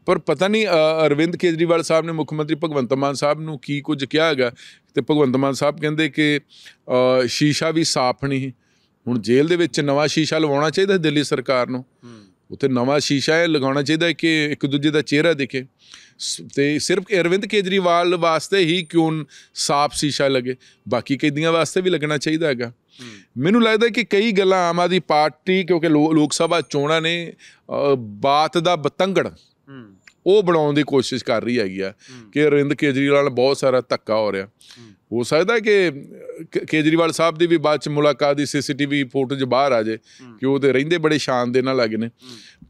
ਪਰ ਪਤਾ ਨਹੀਂ ਅਰਵਿੰਦ ਕੇਜਰੀਵਾਲ ਸਾਹਿਬ ਨੇ ਮੁੱਖ ਮੰਤਰੀ ਭਗਵੰਤ ਮਾਨ ਸਾਹਿਬ ਨੂੰ ਕੀ ਕੁਝ ਕਿਹਾ ਹੈਗਾ ਤੇ ਭਗਵੰਤ ਮਾਨ ਸਾਹਿਬ ਕਹਿੰਦੇ ਕਿ ਸ਼ੀਸ਼ਾ ਵੀ ਸਾਫ਼ ਨਹੀਂ ਹੁਣ ਜੇਲ੍ਹ ਦੇ ਵਿੱਚ ਨਵਾਂ ਸ਼ੀਸ਼ਾ ਲਵਾਉਣਾ ਚਾਹੀਦਾ ਦਿੱਲੀ ਸਰਕਾਰ ਨੂੰ ਉੱਥੇ ਨਵਾਂ ਸ਼ੀਸ਼ਾ ਇਹ ਲਗਾਉਣਾ ਚਾਹੀਦਾ ਕਿ ਇੱਕ ਦੂਜੇ ਦਾ ਚਿਹਰਾ ਦਿਖੇ ਤੇ ਸਿਰਫ ਅਰਵਿੰਦ ਕੇਜਰੀਵਾਲ ਵਾਸਤੇ ਹੀ ਕਿਉਂ ਸਾਫ਼ ਸ਼ੀਸ਼ਾ ਲਗੇ ਬਾਕੀ ਕਈਆਂ ਵਾਸਤੇ ਵੀ ਲੱਗਣਾ ਚਾਹੀਦਾ ਹੈਗਾ ਮੈਨੂੰ ਲੱਗਦਾ ਕਿ ਕਈ ਗੱਲਾਂ ਆਮ ਆਦੀ ਪਾਰਟੀ ਕਿਉਂਕਿ ਲੋਕ ਸਭਾ ਚੋਣਾਂ ਨੇ ਬਾਤ ਦਾ ਬਤੰਗੜ ਉਹ ਬਣਾਉਣ ਦੀ ਕੋਸ਼ਿਸ਼ ਕਰ ਰਹੀ ਹੈਗੀ ਆ ਕਿ ਰਿੰਦ ਕੇਜਰੀਵਾਲ ਨਾਲ ਬਹੁਤ ਸਾਰਾ ਧੱਕਾ ਹੋ ਰਿਹਾ ਹੋ ਸਕਦਾ ਕਿ ਕੇਜਰੀਵਾਲ ਸਾਹਿਬ ਦੀ ਵੀ ਬਾਅਦ ਚ ਮੁਲਾਕਾਤ ਦੀ ਸੀਸੀਟੀਵੀ ਫੋਟੋ 'ਚ ਬਾਹਰ ਆ ਜਾਏ ਕਿ ਉਹ ਤੇ ਰਹਿੰਦੇ ਬੜੇ ਸ਼ਾਨ ਦੇ ਨਾਲ ਲੱਗੇ ਨੇ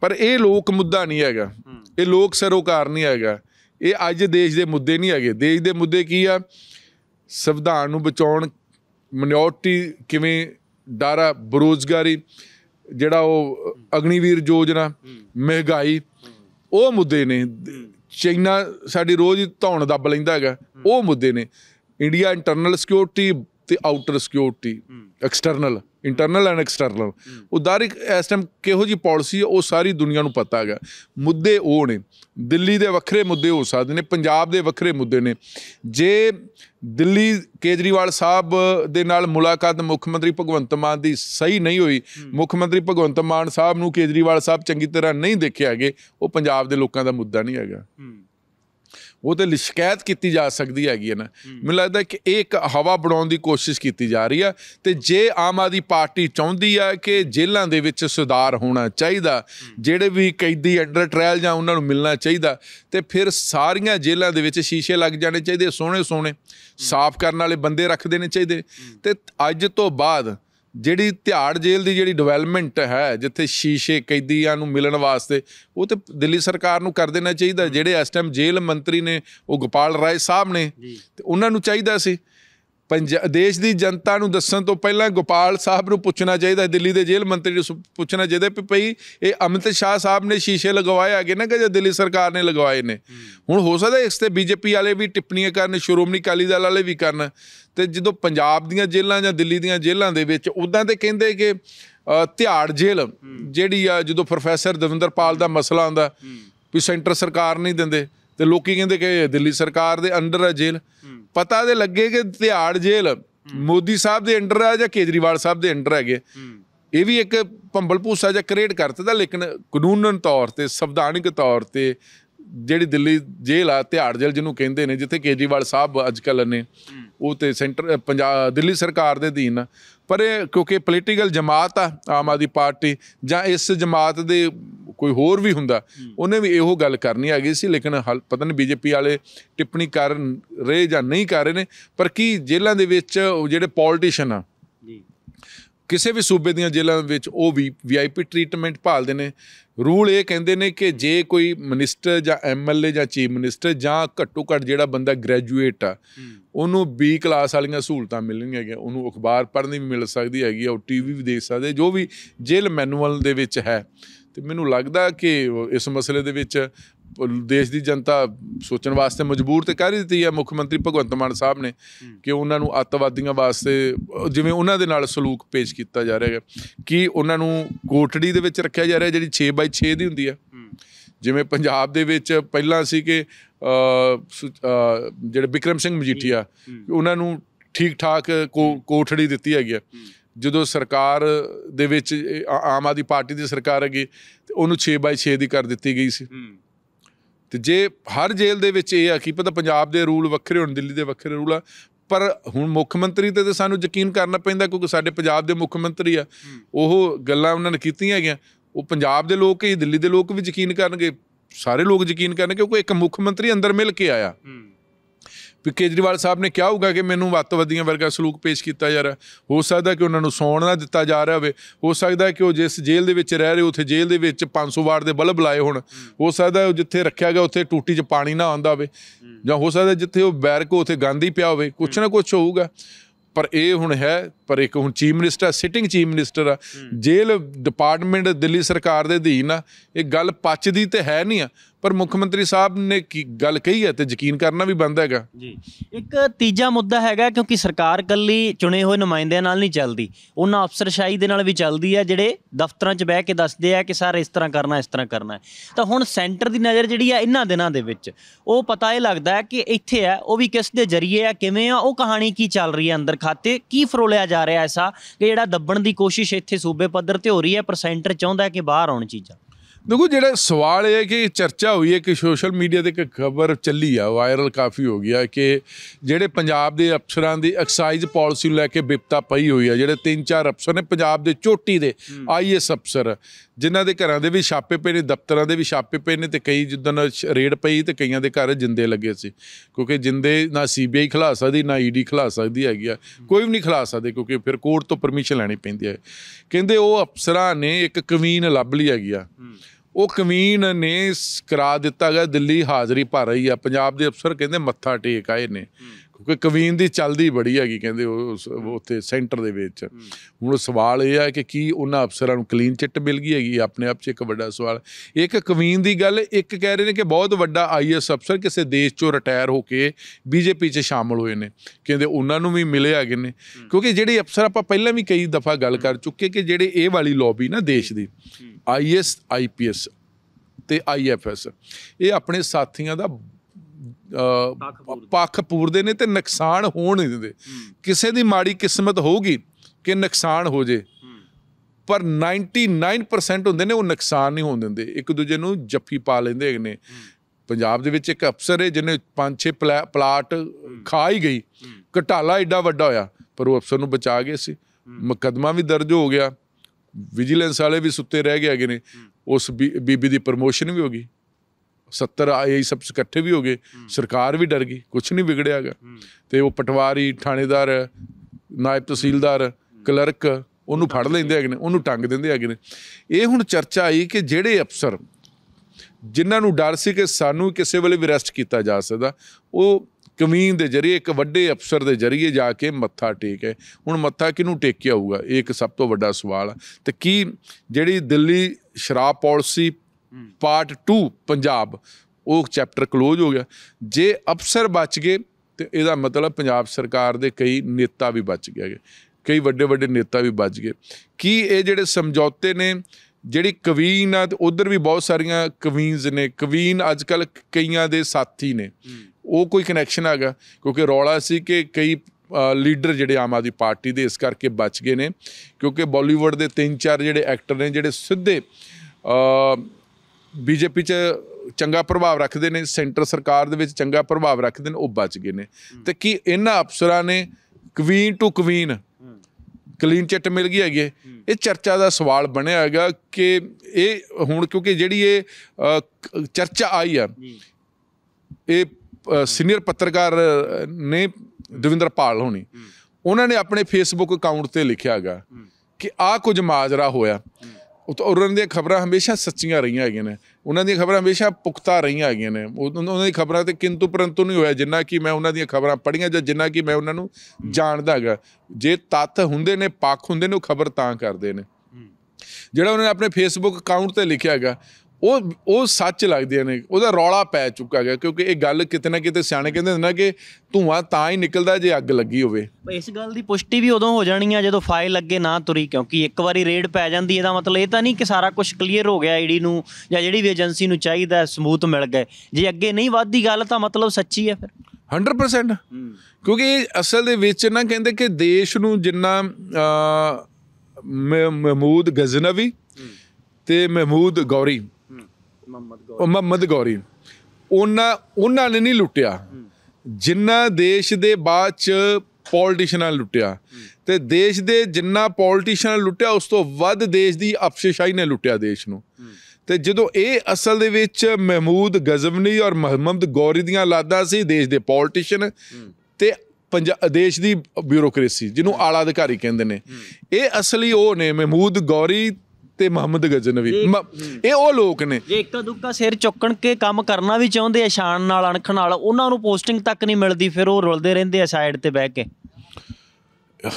ਪਰ ਇਹ ਲੋਕ ਮੁੱਦਾ ਨਹੀਂ ਹੈਗਾ ਇਹ ਲੋਕ ਸਰੋਕਾਰ ਨਹੀਂ ਹੈਗਾ ਇਹ ਅੱਜ ਦੇਸ਼ ਦੇ ਮੁੱਦੇ ਨਹੀਂ ਹੈਗੇ ਦੇਸ਼ ਦੇ ਮੁੱਦੇ ਕੀ ਆ ਸੰਵਿਧਾਨ ਨੂੰ ਬਚਾਉਣ ਮਿਨੋਰਟੀ ਕਿਵੇਂ ਡਾਰਾ ਬਰੋਜ਼ਗਾਰੀ ਜਿਹੜਾ ਉਹ ਅਗਨੀਵੀਰ ਯੋਜਨਾ ਮਹਿੰਗਾਈ ਉਹ ਮੁੱਦੇ ਨੇ ਚਾਈਨਾ ਸਾਡੀ ਰੋਜ਼ ਧੌਣ ਦੱਬ ਲੈਂਦਾ ਹੈਗਾ ਉਹ ਮੁੱਦੇ ਨੇ ਇੰਡੀਆ ਇੰਟਰਨਲ ਸਿਕਿਉਰਿਟੀ ਤੇ outer security external internal and external ਉਹ ਦਾਰਿਕ ਇਸ ਟਾਈਮ ਕਿਹੋ ਜੀ ਪਾਲਿਸੀ ਹੈ ਉਹ ਸਾਰੀ ਦੁਨੀਆ ਨੂੰ ਪਤਾ ਹੈਗਾ ਮੁੱਦੇ ਉਹ ਨੇ ਦਿੱਲੀ ਦੇ ਵੱਖਰੇ ਮੁੱਦੇ ਹੋ ਸਕਦੇ ਨੇ ਪੰਜਾਬ ਦੇ ਵੱਖਰੇ ਮੁੱਦੇ ਨੇ ਜੇ ਦਿੱਲੀ ਕੇਜਰੀਵਾਲ ਸਾਹਿਬ ਦੇ ਨਾਲ ਮੁਲਾਕਾਤ ਮੁੱਖ ਮੰਤਰੀ ਭਗਵੰਤ ਮਾਨ ਦੀ ਸਹੀ ਨਹੀਂ ਹੋਈ ਮੁੱਖ ਮੰਤਰੀ ਭਗਵੰਤ ਮਾਨ ਸਾਹਿਬ ਨੂੰ ਕੇਜਰੀਵਾਲ ਸਾਹਿਬ ਚੰਗੀ ਤਰ੍ਹਾਂ ਨਹੀਂ ਦੇਖਿਆਗੇ ਉਹ ਪੰਜਾਬ ਦੇ ਲੋਕਾਂ ਦਾ ਮੁੱਦਾ ਨਹੀਂ ਹੈਗਾ ਉਹਦੇ ਲਈ ਸ਼ਿਕਾਇਤ ਕੀਤੀ ਜਾ ਸਕਦੀ ਹੈਗੀ ਨਾ ਮੈਨੂੰ ਲੱਗਦਾ ਕਿ ਇਹ ਇੱਕ ਹਵਾ ਬਣਾਉਣ ਦੀ ਕੋਸ਼ਿਸ਼ ਕੀਤੀ ਜਾ ਰਹੀ ਹੈ ਤੇ ਜੇ ਆਮ ਆਦੀ ਪਾਰਟੀ ਚਾਹੁੰਦੀ ਹੈ ਕਿ ਜੇਲ੍ਹਾਂ ਦੇ ਵਿੱਚ ਸੁਧਾਰ ਹੋਣਾ ਚਾਹੀਦਾ ਜਿਹੜੇ ਵੀ ਕੈਦੀ ਅੰਡਰ ਟ੍ਰਾਇਲ ਜਾਂ ਉਹਨਾਂ ਨੂੰ ਮਿਲਣਾ ਚਾਹੀਦਾ ਤੇ ਫਿਰ ਸਾਰੀਆਂ ਜੇਲ੍ਹਾਂ ਦੇ ਵਿੱਚ ਸ਼ੀਸ਼ੇ ਲੱਗ ਜਾਣੇ ਚਾਹੀਦੇ ਸੋਹਣੇ ਸੋਹਣੇ ਸਾਫ਼ ਕਰਨ ਵਾਲੇ ਬੰਦੇ ਰੱਖ ਦੇਣੇ ਚਾਹੀਦੇ ਤੇ ਅੱਜ ਤੋਂ ਬਾਅਦ ਜਿਹੜੀ ਤਿਹਾੜ ਜੇਲ੍ਹ ਦੀ ਜਿਹੜੀ ਡਿਵੈਲਪਮੈਂਟ ਹੈ ਜਿੱਥੇ ਸ਼ੀਸ਼ੇ ਕੈਦੀਆਂ ਨੂੰ ਮਿਲਣ ਵਾਸਤੇ ਉਹ ਤੇ ਦਿੱਲੀ ਸਰਕਾਰ ਨੂੰ ਕਰ ਦੇਣਾ ਚਾਹੀਦਾ ਜਿਹੜੇ ਇਸ ਟਾਈਮ ਜੇਲ੍ਹ ਮੰਤਰੀ ਨੇ ਉਹ ਗੋਪਾਲ ਰਾਏ ਸਾਹਿਬ ਨੇ ਤੇ ਉਹਨਾਂ ਨੂੰ ਚਾਹੀਦਾ ਸੀ ਪੰਜਾਬ ਦੇਸ਼ ਦੀ ਜਨਤਾ ਨੂੰ ਦੱਸਣ ਤੋਂ ਪਹਿਲਾਂ ਗੋਪਾਲ ਸਾਹਿਬ ਨੂੰ ਪੁੱਛਣਾ ਚਾਹੀਦਾ ਦਿੱਲੀ ਦੇ ਜੇਲ੍ਹ ਮੰਤਰੀ ਨੂੰ ਪੁੱਛਣਾ ਚਾਹੀਦਾ ਕਿ ਭਈ ਇਹ ਅਮਿਤ ਸ਼ਾਹ ਸਾਹਿਬ ਨੇ ਸ਼ੀਸ਼ੇ ਲਗਵਾਏ ਆਗੇ ਨਾ ਕਿ ਜੇ ਦਿੱਲੀ ਸਰਕਾਰ ਨੇ ਲਗਵਾਏ ਨੇ ਹੁਣ ਹੋ ਸਕਦਾ ਇਸ ਤੇ ਬੀਜੇਪੀ ਵਾਲੇ ਵੀ ਟਿੱਪਣੀਆਂ ਕਰਨ ਸ਼ੁਰੂਮਣੀ ਕਾਲੀ ਦਲ ਵਾਲੇ ਵੀ ਕਰਨ ਤੇ ਜਦੋਂ ਪੰਜਾਬ ਦੀਆਂ ਜੇਲ੍ਹਾਂ ਜਾਂ ਦਿੱਲੀ ਦੀਆਂ ਜੇਲ੍ਹਾਂ ਦੇ ਵਿੱਚ ਉਦਾਂ ਤੇ ਕਹਿੰਦੇ ਕਿ ਧਿਆੜ ਜੇਲ੍ਹ ਜਿਹੜੀ ਆ ਜਦੋਂ ਪ੍ਰੋਫੈਸਰ ਦਵਿੰਦਰਪਾਲ ਦਾ ਮਸਲਾ ਆਉਂਦਾ ਵੀ ਸੈਂਟਰ ਸਰਕਾਰ ਨਹੀਂ ਦਿੰਦੇ ਤੇ ਲੋਕੀ ਕਹਿੰਦੇ ਕਿ ਦਿੱਲੀ ਸਰਕਾਰ ਦੇ ਅੰਡਰ ਹੈ ਜੇਲ੍ਹ ਪਤਾ ਦੇ ਲੱਗੇ ਕਿ ਤਿਹਾੜ ਜੇਲ ਮੋਦੀ ਸਾਹਿਬ ਦੇ ਅੰਡਰ ਆ ਜਾਂ ਕੇਜਰੀਵਾਲ ਸਾਹਿਬ ਦੇ ਅੰਡਰ ਹੈਗੇ ਇਹ ਵੀ ਇੱਕ ਭੰਬਲ ਭੂਸਾ ਜਿਹਾ ਕ੍ਰੀਏਟ ਕਰਤਾ ਲੇਕਿਨ ਕਾਨੂੰਨਨ ਤੌਰ ਤੇ ਸੰਵਿਧਾਨਿਕ ਤੌਰ ਤੇ ਜਿਹੜੀ ਦਿੱਲੀ ਜੇਲ੍ਹ ਆ ਤਿਹਾੜ ਜੇਲ੍ਹ ਜਿਹਨੂੰ ਕਹਿੰਦੇ ਨੇ ਜਿੱਥੇ ਕੇਜੀਵਾਲ ਸਾਹਿਬ ਅੱਜਕੱਲ ਨੇ ਉਹ ਤੇ ਸੈਂਟਰ ਪੰਜਾਬ ਦਿੱਲੀ ਸਰਕਾਰ ਦੇ ਅਧੀਨ ਪਰ ਇਹ ਕਿਉਂਕਿ ਪੋਲੀਟੀਕਲ ਜਮਾਤ ਆ ਆਮ ਆਦੀ ਪਾਰਟੀ ਜਾਂ ਇਸ ਜਮਾਤ ਦੇ ਕੋਈ ਹੋਰ ਵੀ ਹੁੰਦਾ ਉਹਨੇ ਵੀ ਇਹੋ ਗੱਲ ਕਰਨੀ ਹੈਗੀ ਸੀ ਲੇਕਿਨ ਪਤਾ ਨਹੀਂ ਬੀਜੇਪੀ ਵਾਲੇ ਟਿੱਪਣੀ ਕਰ ਰਹੇ ਜਾਂ ਨਹੀਂ ਕਰ ਰਹੇ ਨੇ ਪਰ ਕੀ ਜੇਲ੍ਹਾਂ ਦੇ ਵਿੱਚ ਜਿਹੜੇ ਪੋਲੀਟੀਸ਼ੀਅਨ ਆ ਕਿਸੇ ਵੀ ਸੂਬੇ ਦੀਆਂ ਜੇਲ੍ਹਾਂ ਵਿੱਚ ਉਹ ਵੀ ਵੀਆਈਪੀ ਟ੍ਰੀਟਮੈਂਟ ਭਾਲਦੇ ਨੇ ਰੂਲ ਇਹ ਕਹਿੰਦੇ ਨੇ ਕਿ ਜੇ ਕੋਈ ਮਿਨਿਸਟਰ ਜਾਂ ਐਮਐਲਏ ਜਾਂ ਚੀਫ ਮਿਨਿਸਟਰ ਜਾਂ ਘੱਟੋ ਘੱਟ ਜਿਹੜਾ ਬੰਦਾ ਗ੍ਰੈਜੂਏਟ ਆ ਉਹਨੂੰ ਬੀ ਕਲਾਸ ਵਾਲੀਆਂ ਸਹੂਲਤਾਂ ਮਿਲਣਗੀਆਂ ਉਹਨੂੰ ਅਖਬਾਰ ਪੜ੍ਹਨੀ ਵੀ ਮਿਲ ਸਕਦੀ ਹੈਗੀ ਉਹ ਟੀਵੀ ਵੀ ਦੇਖ ਸਕਦੇ ਜੋ ਵੀ ਜੇਲ ਮੈਨੂਅਲ ਦੇ ਵਿੱਚ ਹੈ ਤੇ ਮੈਨੂੰ ਲੱਗਦਾ ਕਿ ਇਸ ਮਸਲੇ ਦੇ ਵਿੱਚ ਦੇਸ਼ ਦੀ ਜਨਤਾ ਸੋਚਣ ਵਾਸਤੇ ਮਜਬੂਰ ਤੇ ਕਰ ਦਿੱਤੀ ਹੈ ਮੁੱਖ ਮੰਤਰੀ ਭਗਵੰਤ ਮਾਨ ਸਾਹਿਬ ਨੇ ਕਿ ਉਹਨਾਂ ਨੂੰ ਅੱਤਵਾਦੀਆਂ ਵਾਸਤੇ ਜਿਵੇਂ ਉਹਨਾਂ ਦੇ ਨਾਲ ਸਲੂਕ ਪੇਸ਼ ਕੀਤਾ ਜਾ ਰਿਹਾ ਹੈ ਕਿ ਉਹਨਾਂ ਨੂੰ ਕੋਟੜੀ ਦੇ ਵਿੱਚ ਰੱਖਿਆ ਜਾ ਰਿਹਾ ਜਿਹੜੀ 6 ਬਾਈ 6 ਦੀ ਹੁੰਦੀ ਹੈ ਜਿਵੇਂ ਪੰਜਾਬ ਦੇ ਵਿੱਚ ਪਹਿਲਾਂ ਸੀ ਕਿ ਜਿਹੜੇ ਵਿਕਰਮ ਸਿੰਘ ਮਜੀਠੀਆ ਉਹਨਾਂ ਨੂੰ ਠੀਕ ਠਾਕ ਕੋਠੜੀ ਦਿੱਤੀ ਹੈਗੀ ਜਦੋਂ ਸਰਕਾਰ ਦੇ ਵਿੱਚ ਆਮ ਆਦੀ ਪਾਰਟੀ ਦੀ ਸਰਕਾਰ ਹੈਗੀ ਤੇ ਉਹਨੂੰ 6 ਬਾਈ 6 ਦੀ ਕਰ ਦਿੱਤੀ ਗਈ ਸੀ ਤੇ ਜੇ ਹਰ ਜੇਲ੍ਹ ਦੇ ਵਿੱਚ ਇਹ ਆ ਕੀ ਪਤਾ ਪੰਜਾਬ ਦੇ ਰੂਲ ਵੱਖਰੇ ਹੋਣ ਦਿੱਲੀ ਦੇ ਵੱਖਰੇ ਰੂਲ ਆ ਪਰ ਹੁਣ ਮੁੱਖ ਮੰਤਰੀ ਤੇ ਸਾਨੂੰ ਯਕੀਨ ਕਰਨਾ ਪੈਂਦਾ ਕਿਉਂਕਿ ਸਾਡੇ ਪੰਜਾਬ ਦੇ ਮੁੱਖ ਮੰਤਰੀ ਆ ਉਹ ਗੱਲਾਂ ਉਹਨਾਂ ਨੇ ਕੀਤੀਆਂ ਹੈਗੀਆਂ ਉਹ ਪੰਜਾਬ ਦੇ ਲੋਕ ਹੀ ਦਿੱਲੀ ਦੇ ਲੋਕ ਵੀ ਯਕੀਨ ਕਰਨਗੇ ਸਾਰੇ ਲੋਕ ਯਕੀਨ ਕਰਨਗੇ ਕਿਉਂਕਿ ਇੱਕ ਮੁੱਖ ਮੰਤਰੀ ਅੰਦਰ ਮਿਲ ਕੇ ਆਇਆ ਵੀ ਕੇਜਰੀਵਾਲ ਸਾਹਿਬ ਨੇ ਕਿਹਾ ਹੋਊਗਾ ਕਿ ਮੈਨੂੰ ਵੱਤਵਾਦੀਆਂ ਵਰਗਾ ਸਲੂਕ ਪੇਸ਼ ਕੀਤਾ ਜਾ ਰਿਹਾ ਹੋ ਸਕਦਾ ਕਿ ਉਹਨਾਂ ਨੂੰ ਸੌਣ ਨਾ ਦਿੱਤਾ ਜਾ ਰਿਹਾ ਹੋਵੇ ਹੋ ਸਕਦਾ ਕਿ ਉਹ ਜਿਸ ਜੇਲ੍ਹ ਦੇ ਵਿੱਚ ਰਹਿ ਰਹੇ ਉੱਥੇ ਜੇਲ੍ਹ ਦੇ ਵਿੱਚ 500 ਵਾਟ ਦੇ ਬਲਬ ਲਾਏ ਹੋਣ ਹੋ ਸਕਦਾ ਉਹ ਜਿੱਥੇ ਰੱਖਿਆ ਗਿਆ ਉੱਥੇ ਟੂਟੀ 'ਚ ਪਾਣੀ ਨਾ ਆਉਂਦਾ ਹੋਵੇ ਜਾਂ ਹੋ ਸਕਦਾ ਜਿੱਥੇ ਉਹ ਬੈਰਕ ਉੱਥੇ ਗਾਂਧੀ ਪਿਆ ਹੋਵੇ ਕੁਛ ਨਾ ਕੁਛ ਹੋਊਗਾ ਪਰ ਇਹ ਹੁਣ ਹੈ ਪਰ ਇੱਕ ਹੁਣ chief minister sitting chief minister ਆ ਜੇਲ੍ਹ ਡਿਪਾਰਟਮੈਂਟ ਦਿੱਲੀ ਸਰਕਾਰ ਦੇ ਅਧੀਨ ਆ ਇਹ ਗੱਲ ਪੱਚਦੀ ਤੇ ਹੈ ਨਹੀਂ ਆ ਪਰ ਮੁੱਖ ਮੰਤਰੀ ਸਾਹਿਬ ਨੇ ਕੀ ਗੱਲ ਕਹੀ ਹੈ ਤੇ ਯਕੀਨ ਕਰਨਾ ਵੀ ਬੰਦ ਹੈਗਾ ਜੀ ਇੱਕ ਤੀਜਾ ਮੁੱਦਾ ਹੈਗਾ ਕਿਉਂਕਿ ਸਰਕਾਰ ਕੱਲੀ ਚੁਣੇ ਹੋਏ ਨੁਮਾਇੰਦਿਆਂ ਨਾਲ ਨਹੀਂ ਚੱਲਦੀ ਉਹਨਾਂ ਅਫਸਰਸ਼ਾਹੀ ਦੇ ਨਾਲ ਵੀ ਚੱਲਦੀ ਹੈ ਜਿਹੜੇ ਦਫ਼ਤਰਾਂ 'ਚ ਬਹਿ ਕੇ ਦੱਸਦੇ ਆ ਕਿ ਸਰ ਇਸ ਤਰ੍ਹਾਂ ਕਰਨਾ ਇਸ ਤਰ੍ਹਾਂ ਕਰਨਾ ਤਾਂ ਹੁਣ ਸੈਂਟਰ ਦੀ ਨਜ਼ਰ ਜਿਹੜੀ ਆ ਇਹਨਾਂ ਦਿਨਾਂ ਦੇ ਵਿੱਚ ਉਹ ਪਤਾ ਇਹ ਲੱਗਦਾ ਕਿ ਇੱਥੇ ਆ ਉਹ ਵੀ ਕਿਸ ਦੇ ਜ਼ਰੀਏ ਆ ਕਿਵੇਂ ਆ ਉਹ ਕਹਾਣੀ ਕੀ ਚੱਲ ਰਹੀ ਹੈ ਅੰਦਰ ਖਾਤੇ ਕੀ ਫਰੋਲਿਆ ਜਾ ਰਿਹਾ ਐਸਾ ਕਿ ਜਿਹੜਾ ਦੱਬਣ ਦੀ ਕੋਸ਼ਿਸ਼ ਇੱਥੇ ਸੂਬੇ ਪੱਧਰ ਤੇ ਹੋ ਰਹੀ ਹੈ ਪਰ ਸੈਂਟਰ ਚਾਹੁੰਦਾ ਕਿ ਬਾਹਰ ਆਉਣ ਚੀਜ਼ਾਂ ਦੇਖੋ ਜਿਹੜਾ ਸਵਾਲ ਇਹ ਹੈ ਕਿ ਚਰਚਾ ਹੋਈ ਹੈ ਕਿ ਸੋਸ਼ਲ ਮੀਡੀਆ ਤੇ ਇੱਕ ਖਬਰ ਚੱਲੀ ਆ ਵਾਇਰਲ ਕਾਫੀ ਹੋ ਗਿਆ ਕਿ ਜਿਹੜੇ ਪੰਜਾਬ ਦੇ ਅਫਸਰਾਂ ਦੀ ਐਕਸਾਈਜ਼ ਪਾਲਿਸੀ ਨੂੰ ਲੈ ਕੇ ਵਿਪਤਾ ਪਈ ਹੋਈ ਆ ਜਿਹੜੇ ਤਿੰਨ ਚਾਰ ਅਫਸਰ ਨੇ ਪੰਜਾਬ ਦੇ ਚੋਟੀ ਦੇ ਆਈਐਸ ਅਫਸਰ ਜਿਨ੍ਹਾਂ ਦੇ ਘਰਾਂ ਦੇ ਵੀ ਛਾਪੇ ਪਏ ਨੇ ਦਫ਼ਤਰਾਂ ਦੇ ਵੀ ਛਾਪੇ ਪਏ ਨੇ ਤੇ ਕਈ ਜਿੱਦਾਂ ਰੇਡ ਪਈ ਤੇ ਕਈਆਂ ਦੇ ਘਰ ਜਿੰਦੇ ਲੱਗੇ ਸੀ ਕਿਉਂਕਿ ਜਿੰਦੇ ਨਾ ਸੀਬੀਆਈ ਖਲਾ ਸਕਦੀ ਨਾ ਈਡੀ e ਖਲਾ ਸਕਦੀ ਹੈਗੀ ਆ ਕੋਈ ਵੀ ਨਹੀਂ ਖਲਾ ਸਕਦੇ ਕਿਉਂਕਿ ਫਿਰ ਕੋਰਟ ਤੋਂ ਪਰਮਿਸ਼ਨ ਲੈਣੀ ਪੈਂਦੀ ਹੈ ਕਹਿੰਦੇ ਉਹ ਅਫਸਰਾਂ ਨੇ ਇੱਕ ਕਵੀਨ ਲੱਭ ਲਈ ਹੈਗੀ ਆ ਉਹ ਕਮੀਨ ਨੇ ਕਰਾ ਦਿੱਤਾ ਗਿਆ ਦਿੱਲੀ ਹਾਜ਼ਰੀ ਭਰ ਰਹੀ ਆ ਪੰਜਾਬ ਦੇ ਅਫਸਰ ਕਹਿੰਦੇ ਮੱਥਾ ਟੇਕ ਆਏ ਨੇ ਕਿਉਂਕਿ ਕਵੀਨ ਦੀ ਚੱਲਦੀ ਬੜੀ ਹੈਗੀ ਕਹਿੰਦੇ ਉਹ ਉੱਥੇ ਸੈਂਟਰ ਦੇ ਵਿੱਚ ਹੁਣ ਸਵਾਲ ਇਹ ਹੈ ਕਿ ਕੀ ਉਹਨਾਂ ਅਫਸਰਾਂ ਨੂੰ ਕਲੀਨ ਚਿੱਟ ਮਿਲ ਗਈ ਹੈਗੀ ਆਪਣੇ ਆਪ 'ਚ ਇੱਕ ਵੱਡਾ ਸਵਾਲ ਇੱਕ ਕਵੀਨ ਦੀ ਗੱਲ ਇੱਕ ਕਹਿ ਰਹੇ ਨੇ ਕਿ ਬਹੁਤ ਵੱਡਾ ਆਈਐਸ ਅਫਸਰ ਕਿਸੇ ਦੇਸ਼ 'ਚੋਂ ਰਿਟਾਇਰ ਹੋ ਕੇ ਬੀਜੇਪੀ 'ਚ ਸ਼ਾਮਲ ਹੋਏ ਨੇ ਕਹਿੰਦੇ ਉਹਨਾਂ ਨੂੰ ਵੀ ਮਿਲੇ ਹੈਗੇ ਨੇ ਕਿਉਂਕਿ ਜਿਹੜੇ ਅਫਸਰ ਆਪਾਂ ਪਹਿਲਾਂ ਵੀ ਕਈ ਦਫਾ ਗੱਲ ਕਰ ਚੁੱਕੇ ਕਿ ਜਿਹੜੇ ਇਹ ਵਾਲੀ ਲੌਬੀ ਨਾ ਦੇਸ਼ ਦੀ ਆਈਐਸ ਆਈਪੀਐਸ ਤੇ ਆਈਐਫਐਸ ਇਹ ਆਪਣੇ ਸਾਥੀਆਂ ਦਾ ਪੱਖ ਪੂਰਦੇ ਨੇ ਤੇ ਨੁਕਸਾਨ ਹੋਣ ਨਹੀਂ ਦਿੰਦੇ ਕਿਸੇ ਦੀ ਮਾੜੀ ਕਿਸਮਤ ਹੋਊਗੀ ਕਿ ਨੁਕਸਾਨ ਹੋ ਜੇ ਪਰ 99% ਹੁੰਦੇ ਨੇ ਉਹ ਨੁਕਸਾਨ ਨਹੀਂ ਹੋਣ ਦਿੰਦੇ ਇੱਕ ਦੂਜੇ ਨੂੰ ਜੱਫੀ ਪਾ ਲੈਂਦੇ ਨੇ ਪੰਜਾਬ ਦੇ ਵਿੱਚ ਇੱਕ ਅਫਸਰ ਹੈ ਜਿਹਨੇ 5-6 ਪਲਾਟ ਖਾ ਹੀ ਗਈ ਘਟਾਲਾ ਐਡਾ ਵੱਡਾ ਹੋਇਆ ਪਰ ਉਹ ਅਫਸਰ ਨੂੰ ਬਚਾ ਗਏ ਸੀ ਮੁਕਦਮਾ ਵੀ ਦਰਜ ਹੋ ਗਿਆ ਵਿਜੀਲੈਂਸ ਵਾਲੇ ਵੀ ਸੁੱਤੇ ਰਹਿ ਗਏ ਹੈਗੇ ਨੇ ਉਸ ਬੀਬੀ ਦੀ ਪ੍ਰਮੋਸ਼ਨ ਵੀ ਹੋ ਗਈ 70 ਆਏ ਸਭ ਇਕੱਠੇ ਵੀ ਹੋ ਗਏ ਸਰਕਾਰ ਵੀ ਡਰ ਗਈ ਕੁਝ ਨਹੀਂ ਵਿਗੜਿਆਗਾ ਤੇ ਉਹ ਪਟਵਾਰੀ ਥਾਣੇਦਾਰ ਨਾਇਬ ਤਹਿਸੀਲਦਾਰ ਕਲਰਕ ਉਹਨੂੰ ਫੜ ਲੈਂਦੇ ਹੈਗੇ ਨੇ ਉਹਨੂੰ ਟੰਗ ਦਿੰਦੇ ਹੈਗੇ ਨੇ ਇਹ ਹੁਣ ਚਰਚਾ ਆਈ ਕਿ ਜਿਹੜੇ ਅਫਸਰ ਜਿਨ੍ਹਾਂ ਨੂੰ ਡਰ ਸੀ ਕਿ ਸਾਨੂੰ ਕਿਸੇ ਵੇਲੇ ਵੀ ਅਰੈਸਟ ਕੀਤਾ ਜਾ ਸਕਦਾ ਉਹ ਕਮੀਨ ਦੇ ਜਰੀਏ ਇੱਕ ਵੱਡੇ ਅਫਸਰ ਦੇ ਜਰੀਏ ਜਾ ਕੇ ਮੱਥਾ ਟੇਕ ਹੈ ਹੁਣ ਮੱਥਾ ਕਿਹਨੂੰ ਟੇਕਿਆ ਹੋਊਗਾ ਇਹ ਇੱਕ ਸਭ ਤੋਂ ਵੱਡਾ ਸਵਾਲ ਹੈ ਤੇ ਕੀ ਜਿਹੜੀ ਦਿੱਲੀ ਸ਼ਰਾਬ ਪਾਲਿਸੀ ਪਾਰਟ 2 ਪੰਜਾਬ ਉਹ ਚੈਪਟਰ ਕਲੋਜ਼ ਹੋ ਗਿਆ ਜੇ ਅਫਸਰ ਬਚ ਗਏ ਤੇ ਇਹਦਾ ਮਤਲਬ ਪੰਜਾਬ ਸਰਕਾਰ ਦੇ ਕਈ ਨੇਤਾ ਵੀ ਬਚ ਗਏ ਕਈ ਵੱਡੇ ਵੱਡੇ ਨੇਤਾ ਵੀ ਬਚ ਗਏ ਕੀ ਇਹ ਜਿਹੜੇ ਸਮਝੌਤੇ ਨੇ ਜਿਹੜੀ ਕਵੀਨ ਆ ਤੇ ਉਧਰ ਵੀ ਬਹੁਤ ਸਾਰੀਆਂ ਕਵੀਨਸ ਨੇ ਕਵੀਨ ਕੱਲ ਕਈਆਂ ਦੇ ਸਾਥੀ ਨੇ ਉਹ ਕੋਈ ਕਨੈਕਸ਼ਨ ਆਗਾ ਕਿਉਂਕਿ ਰੌਲਾ ਸੀ ਕਿ ਕਈ ਲੀਡਰ ਜਿਹੜੇ ਆਮ ਆਦੀ ਪਾਰਟੀ ਦੇ ਇਸ ਕਰਕੇ ਬਚ ਗਏ ਨੇ ਕਿਉਂਕਿ ਬਾਲੀਵੁੱਡ ਦੇ ਤਿੰਨ ਚਾਰ ਜਿਹੜੇ ਐਕਟਰ ਨੇ ਜਿਹੜੇ ਸਿੱਧੇ ਬੀਜੇਪੀ 'ਚ ਚੰਗਾ ਪ੍ਰਭਾਵ ਰੱਖਦੇ ਨੇ ਸੈਂਟਰ ਸਰਕਾਰ ਦੇ ਵਿੱਚ ਚੰਗਾ ਪ੍ਰਭਾਵ ਰੱਖਦੇ ਨੇ ਉਹ ਬਚ ਗਏ ਨੇ ਤੇ ਕੀ ਇਹਨਾਂ ਅਫਸਰਾਂ ਨੇ ਕਵੀਨ ਟੂ ਕਵੀਨ ਕਲੀਨ ਚਿੱਟ ਮਿਲ ਗਈ ਹੈਗੀ ਇਹ ਚਰਚਾ ਦਾ ਸਵਾਲ ਬਣਿਆ ਹੈਗਾ ਕਿ ਇਹ ਹੁਣ ਕਿਉਂਕਿ ਜਿਹੜੀ ਇਹ ਚਰਚਾ ਆਈ ਆ ਇਹ ਸੀਨੀਅਰ ਪੱਤਰਕਾਰ ਨੇ ਦਵਿੰਦਰ ਪਾਲ ਹੋਣੀ ਉਹਨਾਂ ਨੇ ਆਪਣੇ ਫੇਸਬੁੱਕ ਅਕਾਊਂਟ ਤੇ ਲਿਖਿਆ ਹੈਗਾ ਕਿ ਆ ਕੁਝ ਮਾਜਰਾ ਹੋਇਆ ਉਹ ਤਾਂ ਉਹਨਾਂ ਦੀਆਂ ਖਬਰਾਂ ਹਮੇਸ਼ਾ ਸੱਚੀਆਂ ਰਹੀਆਂ ਹੈਗੀਆਂ ਨੇ ਉਹਨਾਂ ਦੀਆਂ ਖਬਰਾਂ ਹਮੇਸ਼ਾ ਪੁਖਤਾ ਰਹੀਆਂ ਹੈਗੀਆਂ ਨੇ ਉਹਨਾਂ ਦੀਆਂ ਖਬਰਾਂ ਤੇ ਕਿੰਤੂ ਪਰੰਤੂ ਨਹੀਂ ਹੋਇਆ ਜਿੰਨਾ ਕਿ ਮੈਂ ਉਹਨਾਂ ਦੀਆਂ ਖਬਰਾਂ ਪੜ੍ਹੀਆਂ ਜਾਂ ਜਿੰਨਾ ਕਿ ਮੈਂ ਉਹਨਾਂ ਨੂੰ ਜਾਣਦਾ ਹੈਗਾ ਜੇ ਤੱਥ ਹੁੰਦੇ ਨੇ ਪੱਖ ਹੁੰਦੇ ਨੇ ਉਹ ਖਬਰ ਤਾਂ ਕਰਦੇ ਨੇ ਜਿਹੜਾ ਉਹਨਾਂ ਨੇ ਆਪਣੇ ਫੇਸਬੁੱਕ ਅਕਾਊਂਟ ਤੇ ਲਿਖਿਆ ਹੈਗਾ ਉਹ ਉਹ ਸੱਚ ਲੱਗਦੇ ਨੇ ਉਹਦਾ ਰੌਲਾ ਪੈ ਚੁੱਕਾ ਗਿਆ ਕਿਉਂਕਿ ਇਹ ਗੱਲ ਕਿਤੇ ਨਾ ਕਿਤੇ ਸਿਆਣੇ ਕਹਿੰਦੇ ਹੁੰਦੇ ਨੇ ਕਿ ਧੂਆਂ ਤਾਂ ਹੀ ਨਿਕਲਦਾ ਜੇ ਅੱਗ ਲੱਗੀ ਹੋਵੇ ਇਸ ਗੱਲ ਦੀ ਪੁਸ਼ਟੀ ਵੀ ਉਦੋਂ ਹੋ ਜਾਣੀ ਆ ਜਦੋਂ ਫਾਈਲ ਅੱਗੇ ਨਾ ਤੁਰੀ ਕਿਉਂਕਿ ਇੱਕ ਵਾਰੀ ਰੇਡ ਪੈ ਜਾਂਦੀ ਇਹਦਾ ਮਤਲਬ ਇਹ ਤਾਂ ਨਹੀਂ ਕਿ ਸਾਰਾ ਕੁਝ ਕਲੀਅਰ ਹੋ ਗਿਆ ਆਈਡੀ ਨੂੰ ਜਾਂ ਜਿਹੜੀ ਵੀ ਏਜੰਸੀ ਨੂੰ ਚਾਹੀਦਾ ਸਬੂਤ ਮਿਲ ਗਏ ਜੇ ਅੱਗੇ ਨਹੀਂ ਵਾਧੀ ਗੱਲ ਤਾਂ ਮਤਲਬ ਸੱਚੀ ਹੈ ਫਿਰ 100% ਕਿਉਂਕਿ ਅਸਲ ਦੇ ਵਿੱਚ ਨਾ ਕਹਿੰਦੇ ਕਿ ਦੇਸ਼ ਨੂੰ ਜਿੰਨਾ ਮਹਿਮੂਦ ਗਜ਼ਨਵੀ ਤੇ ਮਹਿਮੂਦ ਗੌਰੀ ਮੁਹੰਮਦ ਗੌਰੀ ਉਹਨਾਂ ਉਹਨਾਂ ਨੇ ਨਹੀਂ ਲੁੱਟਿਆ ਜਿੰਨਾ ਦੇਸ਼ ਦੇ ਬਾਅਦ ਚ ਪੋਲਿਟਿਸ਼ਨਾਂ ਲੁੱਟਿਆ ਤੇ ਦੇਸ਼ ਦੇ ਜਿੰਨਾ ਪੋਲਿਟਿਸ਼ਨਾਂ ਲੁੱਟਿਆ ਉਸ ਤੋਂ ਵੱਧ ਦੇਸ਼ ਦੀ ਅਫਸ਼ੇਸ਼ਾਈ ਨੇ ਲੁੱਟਿਆ ਦੇਸ਼ ਨੂੰ ਤੇ ਜਦੋਂ ਇਹ ਅਸਲ ਦੇ ਵਿੱਚ ਮਹਿਮੂਦ ਗਜ਼ਵਨੀ ਔਰ ਮੁਹੰਮਦ ਗੌਰੀ ਦੀਆਂ ਲਾਦਾ ਸੀ ਦੇਸ਼ ਦੇ ਪੋਲਿਟਿਸ਼ੀਅਨ ਤੇ ਦੇਸ਼ ਦੀ ਬਿਊਰੋਕ੍ਰੇਸੀ ਜਿਹਨੂੰ ਆਲਾ ਅਧਿਕਾਰੀ ਕਹਿੰਦੇ ਨੇ ਇਹ ਅਸਲੀ ਉਹ ਨੇ ਮਹਿਮੂਦ ਗੌਰੀ ਤੇ ਮੁਹੰਮਦ ਗਜ਼ਨਵੀ ਇਹ ਉਹ ਲੋਕ ਨੇ ਜੇ ਇੱਕਾ ਦੁੱਕਾ ਸਿਰ ਚੁੱਕਣ ਕੇ ਕੰਮ ਕਰਨਾ ਵੀ ਚਾਹੁੰਦੇ ਆ ਸ਼ਾਨ ਨਾਲ ਅਣਖ ਨਾਲ ਉਹਨਾਂ ਨੂੰ ਪੋਸਟਿੰਗ ਤੱਕ ਨਹੀਂ ਮਿਲਦੀ ਫਿਰ ਉਹ ਰੁਲਦੇ ਰਹਿੰਦੇ ਆ ਸਾਈਡ ਤੇ ਬਹਿ ਕੇ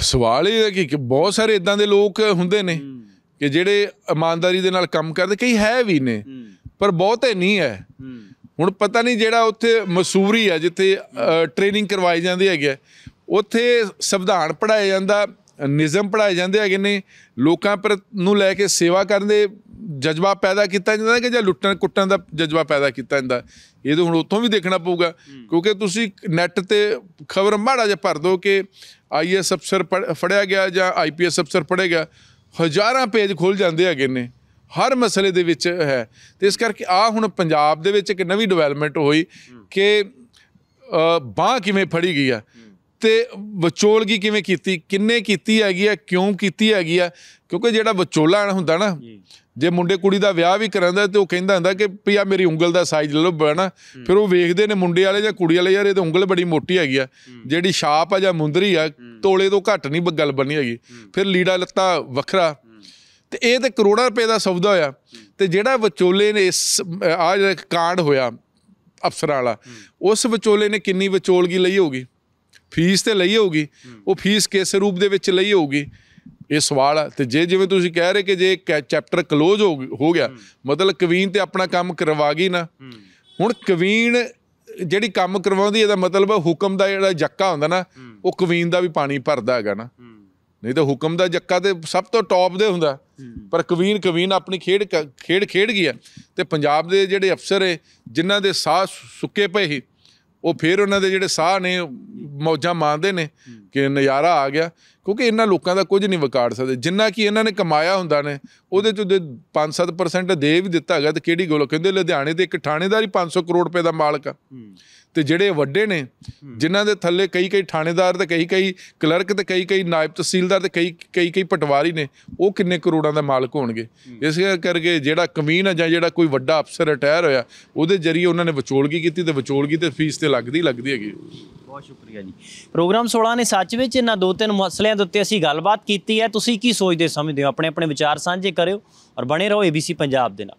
ਸਵਾਲ ਇਹ ਹੈ ਕਿ ਬਹੁਤ ਸਾਰੇ ਇਦਾਂ ਦੇ ਲੋਕ ਹੁੰਦੇ ਨੇ ਕਿ ਜਿਹੜੇ ਇਮਾਨਦਾਰੀ ਦੇ ਨਾਲ ਕੰਮ ਕਰਦੇ ਕਈ ਹੈ ਵੀ ਨੇ ਪਰ ਬਹੁਤੇ ਨਹੀਂ ਹੈ ਹੁਣ ਪਤਾ ਨਹੀਂ ਜਿਹੜਾ ਉੱਥੇ ਮਸੂਰੀ ਆ ਜਿੱਥੇ ਟ੍ਰੇਨਿੰਗ ਕਰਵਾਈ ਜਾਂਦੀ ਹੈਗੀ ਉੱਥੇ ਸੰਵਿਧਾਨ ਪੜਾਇਆ ਜਾਂਦਾ ਨਿਯਮ ਪੜਾਏ ਜਾਂਦੇ ਹੈਗੇ ਨੇ ਲੋਕਾਂ ਪਰ ਨੂੰ ਲੈ ਕੇ ਸੇਵਾ ਕਰਨ ਦੇ ਜਜ਼ਬਾ ਪੈਦਾ ਕੀਤਾ ਜਾਂਦਾ ਕਿ ਜਾਂ ਲੁੱਟਣ ਕੁੱਟਣ ਦਾ ਜਜ਼ਬਾ ਪੈਦਾ ਕੀਤਾ ਜਾਂਦਾ ਇਹ ਤਾਂ ਹੁਣ ਉੱਥੋਂ ਵੀ ਦੇਖਣਾ ਪਊਗਾ ਕਿਉਂਕਿ ਤੁਸੀਂ ਨੈਟ ਤੇ ਖਬਰ ਮਾੜਾ ਜਿਹਾ ਭਰ ਦੋ ਕਿ ਆਈਐਸ ਅਫਸਰ ਫੜਿਆ ਗਿਆ ਜਾਂ ਆਈਪੀਐਸ ਅਫਸਰ ਫੜਿਆ ਗਿਆ ਹਜ਼ਾਰਾਂ ਪੇਜ ਖੁੱਲ ਜਾਂਦੇ ਹੈਗੇ ਨੇ ਹਰ ਮਸਲੇ ਦੇ ਵਿੱਚ ਹੈ ਤੇ ਇਸ ਕਰਕੇ ਆ ਹੁਣ ਪੰਜਾਬ ਦੇ ਵਿੱਚ ਇੱਕ ਨਵੀਂ ਡਿਵੈਲਪਮੈਂਟ ਹੋਈ ਕਿ ਬਾਹ ਕਿਵੇਂ ਫੜੀ ਗਈ ਆ ਤੇ ਵਿਚੋਲਗੀ ਕਿਵੇਂ ਕੀਤੀ ਕਿੰਨੇ ਕੀਤੀ ਹੈਗੀ ਆ ਕਿਉਂ ਕੀਤੀ ਹੈਗੀ ਆ ਕਿਉਂਕਿ ਜਿਹੜਾ ਵਿਚੋਲਾ ਹੁੰਦਾ ਨਾ ਜੇ ਮੁੰਡੇ ਕੁੜੀ ਦਾ ਵਿਆਹ ਵੀ ਕਰਾਂਦਾ ਤੇ ਉਹ ਕਹਿੰਦਾ ਹੁੰਦਾ ਕਿ ਪਿਆ ਮੇਰੀ ਉਂਗਲ ਦਾ ਸਾਈਜ਼ ਲੈ ਲਓ ਬਣਾ ਫਿਰ ਉਹ ਵੇਖਦੇ ਨੇ ਮੁੰਡੇ ਵਾਲੇ ਜਾਂ ਕੁੜੀ ਵਾਲੇ ਯਾਰ ਇਹ ਤਾਂ ਉਂਗਲ ਬੜੀ ਮੋਟੀ ਹੈਗੀ ਆ ਜਿਹੜੀ ਸ਼ਾਪ ਆ ਜਾਂ ਮੁੰਦਰੀ ਆ ਤੋਲੇ ਤੋਂ ਘੱਟ ਨਹੀਂ ਗੱਲ ਬਣੀ ਹੈਗੀ ਫਿਰ ਲੀੜਾ ਲੱਤਾ ਵੱਖਰਾ ਤੇ ਇਹ ਤੇ ਕਰੋੜਾਂ ਰੁਪਏ ਦਾ ਸੌਦਾ ਹੋਇਆ ਤੇ ਜਿਹੜਾ ਵਿਚੋਲੇ ਨੇ ਇਸ ਆ ਜਿਹੜਾ ਕਾਂਡ ਹੋਇਆ ਅਫਸਰ ਵਾਲਾ ਉਸ ਵਿਚੋਲੇ ਨੇ ਕਿੰਨੀ ਵਿਚੋਲਗੀ ਲਈ ਹੋਗੀ ਫੀਸ ਤੇ ਲਈ ਹੋਊਗੀ ਉਹ ਫੀਸ ਕਿਸ ਰੂਪ ਦੇ ਵਿੱਚ ਲਈ ਹੋਊਗੀ ਇਹ ਸਵਾਲ ਹੈ ਤੇ ਜੇ ਜਿਵੇਂ ਤੁਸੀਂ ਕਹਿ ਰਹੇ ਕਿ ਜੇ ਚੈਪਟਰ ক্লোਜ਼ ਹੋ ਗਿਆ ਮਤਲਬ ਕਵੀਨ ਤੇ ਆਪਣਾ ਕੰਮ ਕਰਵਾ ਗਈ ਨਾ ਹੁਣ ਕਵੀਨ ਜਿਹੜੀ ਕੰਮ ਕਰਵਾਉਂਦੀ ਇਹਦਾ ਮਤਲਬ ਹੁਕਮ ਦਾ ਜਿਹੜਾ ਜੱਕਾ ਹੁੰਦਾ ਨਾ ਉਹ ਕਵੀਨ ਦਾ ਵੀ ਪਾਣੀ ਭਰਦਾ ਹੈਗਾ ਨਾ ਨਹੀਂ ਤਾਂ ਹੁਕਮ ਦਾ ਜੱਕਾ ਤੇ ਸਭ ਤੋਂ ਟੌਪ ਦੇ ਹੁੰਦਾ ਪਰ ਕਵੀਨ ਕਵੀਨ ਆਪਣੀ ਖੇਡ ਖੇਡ ਖੇਡ ਗਿਆ ਤੇ ਪੰਜਾਬ ਦੇ ਜਿਹੜੇ ਅਫਸਰ ਏ ਜਿਨ੍ਹਾਂ ਦੇ ਸਾਹ ਸੁੱਕੇ ਪਏ ਸੀ ਉਹ ਫਿਰ ਉਹਨਾਂ ਦੇ ਜਿਹੜੇ ਸਾਹ ਨੇ ਮੌਜਾਂ ਮਾਣਦੇ ਨੇ ਕਿ ਨਜ਼ਾਰਾ ਆ ਗਿਆ ਕਿਉਂਕਿ ਇਹਨਾਂ ਲੋਕਾਂ ਦਾ ਕੁਝ ਨਹੀਂ ਵਿਕਾੜ ਸਕਦੇ ਜਿੰਨਾ ਕੀ ਇਹਨਾਂ ਨੇ ਕਮਾਇਆ ਹੁੰਦਾ ਨੇ ਉਹਦੇ ਚੋਂ ਦੇ 5-7% ਦੇ ਵੀ ਦਿੱਤਾ ਹੈਗਾ ਤੇ ਕਿਹੜੀ ਗੱਲ ਕਹਿੰਦੇ ਲੁਧਿਆਣੇ ਦੇ ਇੱਕ ਥਾਣੇਦਾਰ ਹੀ 500 ਕਰੋੜ ਰੁਪਏ ਦਾ ਮਾਲਕ ਆ ਤੇ ਜਿਹੜੇ ਵੱਡੇ ਨੇ ਜਿਨ੍ਹਾਂ ਦੇ ਥੱਲੇ ਕਈ ਕਈ ਥਾਣੇਦਾਰ ਤੇ ਕਈ ਕਈ ਕਲਰਕ ਤੇ ਕਈ ਕਈ ਨਾਇਬ ਤਹਿਸੀਲਦਾਰ ਤੇ ਕਈ ਕਈ ਕਈ ਪਟਵਾਰੀ ਨੇ ਉਹ ਕਿੰਨੇ ਕਰੋੜਾਂ ਦਾ ਮਾਲਕ ਹੋਣਗੇ ਇਸ ਕਰਕੇ ਜਿਹੜਾ ਕਮੀਨ ਆ ਜਾਂ ਜਿਹੜਾ ਕੋਈ ਵੱਡਾ ਅਫਸਰ ਰਿਟਾਇਰ ਹੋਇਆ ਉਹਦੇ ਜਰੀਏ ਉਹਨਾਂ ਨੇ ਵਿਚੋਲਗੀ ਕੀਤੀ ਤੇ ਵਿਚੋਲਗੀ ਤੇ ਫੀਸ ਤੇ ਲੱਗਦੀ ਲੱਗਦੀ ਹੈਗੀ ਬਹੁਤ ਸ਼ੁਕਰੀਆ ਜੀ ਪ੍ਰੋਗਰਾਮ 16 ਨੇ ਸੱਚ ਵਿੱਚ ਇਹਨਾਂ ਦੋ ਤਿੰਨ ਮਸਲਿਆਂ ਦੇ ਉੱਤੇ ਅਸੀਂ ਗੱਲਬਾਤ ਕੀਤੀ ਹੈ ਤੁਸੀਂ ਕੀ ਸੋਚਦੇ ਸਮਝਦੇ ਹੋ ਆਪਣੇ ਆਪਣੇ ਵਿਚਾਰ ਸਾਂਝੇ ਕਰਿਓ ਔਰ ਬਣੇ ਰਹੋ ABC ਪੰਜਾਬ ਦੇ ਨਾਲ